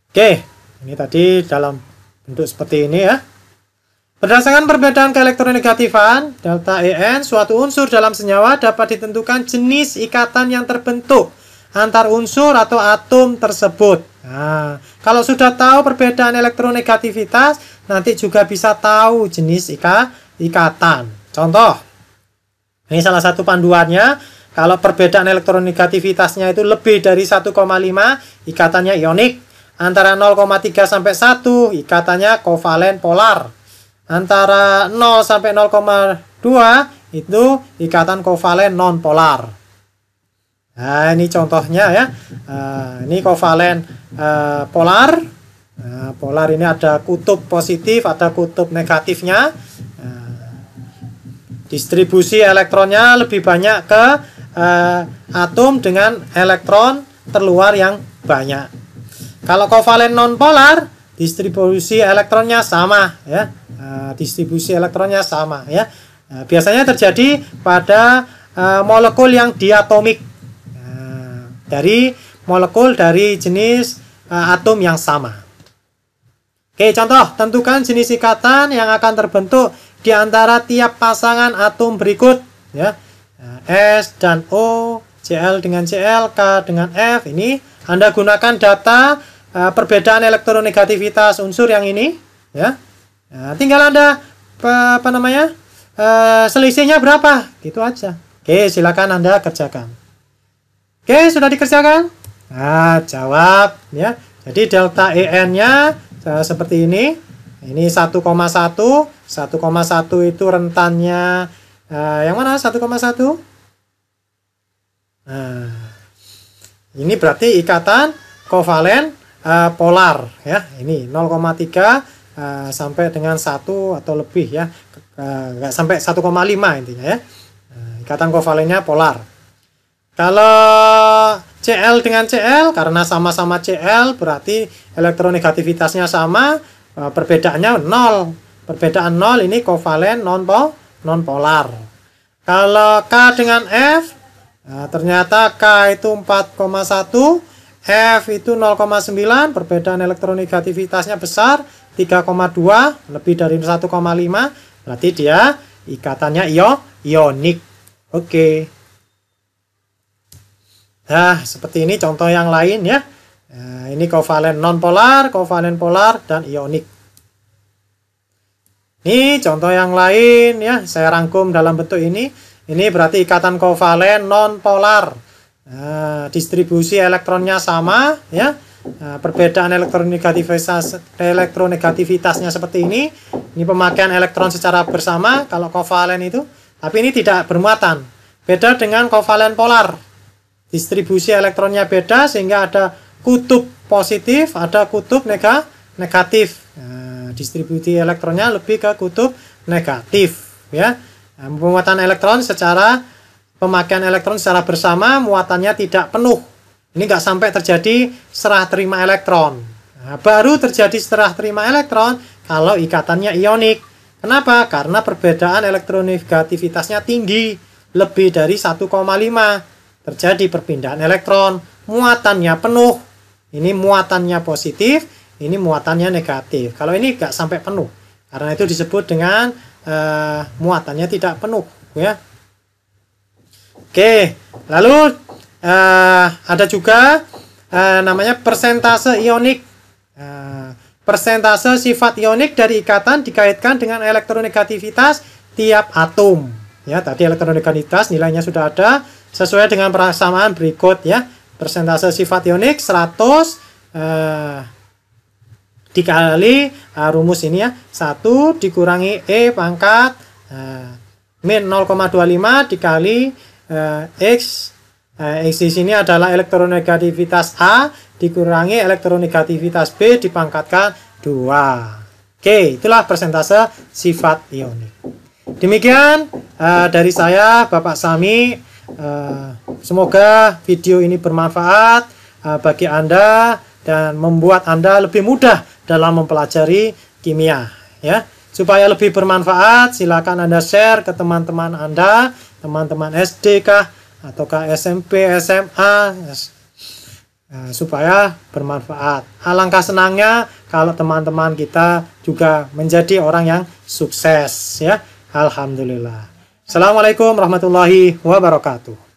Oke, ini tadi dalam bentuk seperti ini ya. Berdasarkan perbedaan keelektronegatifan, delta EN, suatu unsur dalam senyawa dapat ditentukan jenis ikatan yang terbentuk antar unsur atau atom tersebut. Nah, kalau sudah tahu perbedaan elektronegativitas, nanti juga bisa tahu jenis ika, ikatan. Contoh, ini salah satu panduannya. Kalau perbedaan elektronegativitasnya itu lebih dari 1,5, ikatannya ionik. Antara 0,3 sampai 1, ikatannya kovalen polar antara 0 sampai 0,2 itu ikatan kovalen nonpolar. Nah, ini contohnya ya. Eh, ini kovalen eh, polar. Nah, polar ini ada kutub positif, ada kutub negatifnya. Nah, distribusi elektronnya lebih banyak ke eh, atom dengan elektron terluar yang banyak. Kalau kovalen nonpolar distribusi elektronnya sama ya eh, distribusi elektronnya sama ya eh, biasanya terjadi pada eh, molekul yang diatomik dari molekul dari jenis atom yang sama Oke, contoh, tentukan jenis ikatan yang akan terbentuk di antara tiap pasangan atom berikut, ya. S dan O, Cl dengan Cl, K dengan F. Ini Anda gunakan data Eh, perbedaan elektronegativitas unsur yang ini ya nah, tinggal anda apa, apa namanya uh, selisihnya berapa gitu aja oke silakan anda kerjakan oke sudah dikerjakan nah jawab ya jadi delta en nya uh, eh, seperti ini ini 1,1 1,1 itu rentannya uh, yang mana 1,1 nah ini berarti ikatan kovalen uh, polar ya ini 0,3 uh, eh, sampai dengan 1 atau lebih ya eh, nggak uh, sampai 1,5 intinya ya uh, ikatan kovalennya polar kalau Cl dengan Cl karena sama-sama Cl berarti elektronegativitasnya sama uh, perbedaannya 0 perbedaan 0 ini kovalen non non polar kalau K dengan F uh, ternyata K itu 4,1 F e itu 0,9, perbedaan elektronegativitasnya besar, 3,2, lebih dari 1,5, berarti dia ikatannya ion, ionik. Oke. Nah, seperti ini contoh yang lain ya. Nah, ini kovalen nonpolar, kovalen polar, dan ionik. Ini contoh yang lain ya, saya rangkum dalam bentuk ini. Ini berarti ikatan kovalen nonpolar. polar Eh, distribusi elektronnya sama, ya. Eh, perbedaan elektronegativitas elektronegativitasnya seperti ini. Ini pemakaian elektron secara bersama kalau kovalen itu, tapi ini tidak bermuatan. Beda dengan kovalen polar. Distribusi elektronnya beda sehingga ada kutub positif, ada kutub nega, negatif. Eh, distribusi elektronnya lebih ke kutub negatif, ya. Nah, pemuatan elektron secara pemakaian elektron secara bersama muatannya tidak penuh. Ini nggak sampai terjadi serah terima elektron. Nah, baru terjadi serah terima elektron kalau ikatannya ionik. Kenapa? Karena perbedaan elektronegativitasnya tinggi, lebih dari 1,5. Terjadi perpindahan elektron, muatannya penuh. Ini muatannya positif, ini muatannya negatif. Kalau ini nggak sampai penuh, karena itu disebut dengan uh, muatannya tidak penuh, ya. Oke, lalu uh, ada juga uh, namanya persentase ionik. Uh, persentase sifat ionik dari ikatan dikaitkan dengan elektronegativitas tiap atom. Ya, tadi elektronegativitas nilainya sudah ada sesuai dengan persamaan berikut ya. Persentase sifat ionik 100 uh, dikali uh, rumus ini ya 1 dikurangi E pangkat uh, min 0,25 dikali uh, X. Uh, X di sini adalah elektronegativitas A dikurangi elektronegativitas B dipangkatkan 2. Oke, itulah persentase sifat ionik. Demikian uh, dari saya, Bapak Sami. Uh, semoga video ini bermanfaat uh, bagi Anda dan membuat Anda lebih mudah dalam mempelajari kimia. Ya, supaya lebih bermanfaat, silakan Anda share ke teman-teman Anda teman-teman SD kah ataukah SMP, SMA ya, supaya bermanfaat. Alangkah senangnya kalau teman-teman kita juga menjadi orang yang sukses ya. Alhamdulillah. Assalamualaikum warahmatullahi wabarakatuh.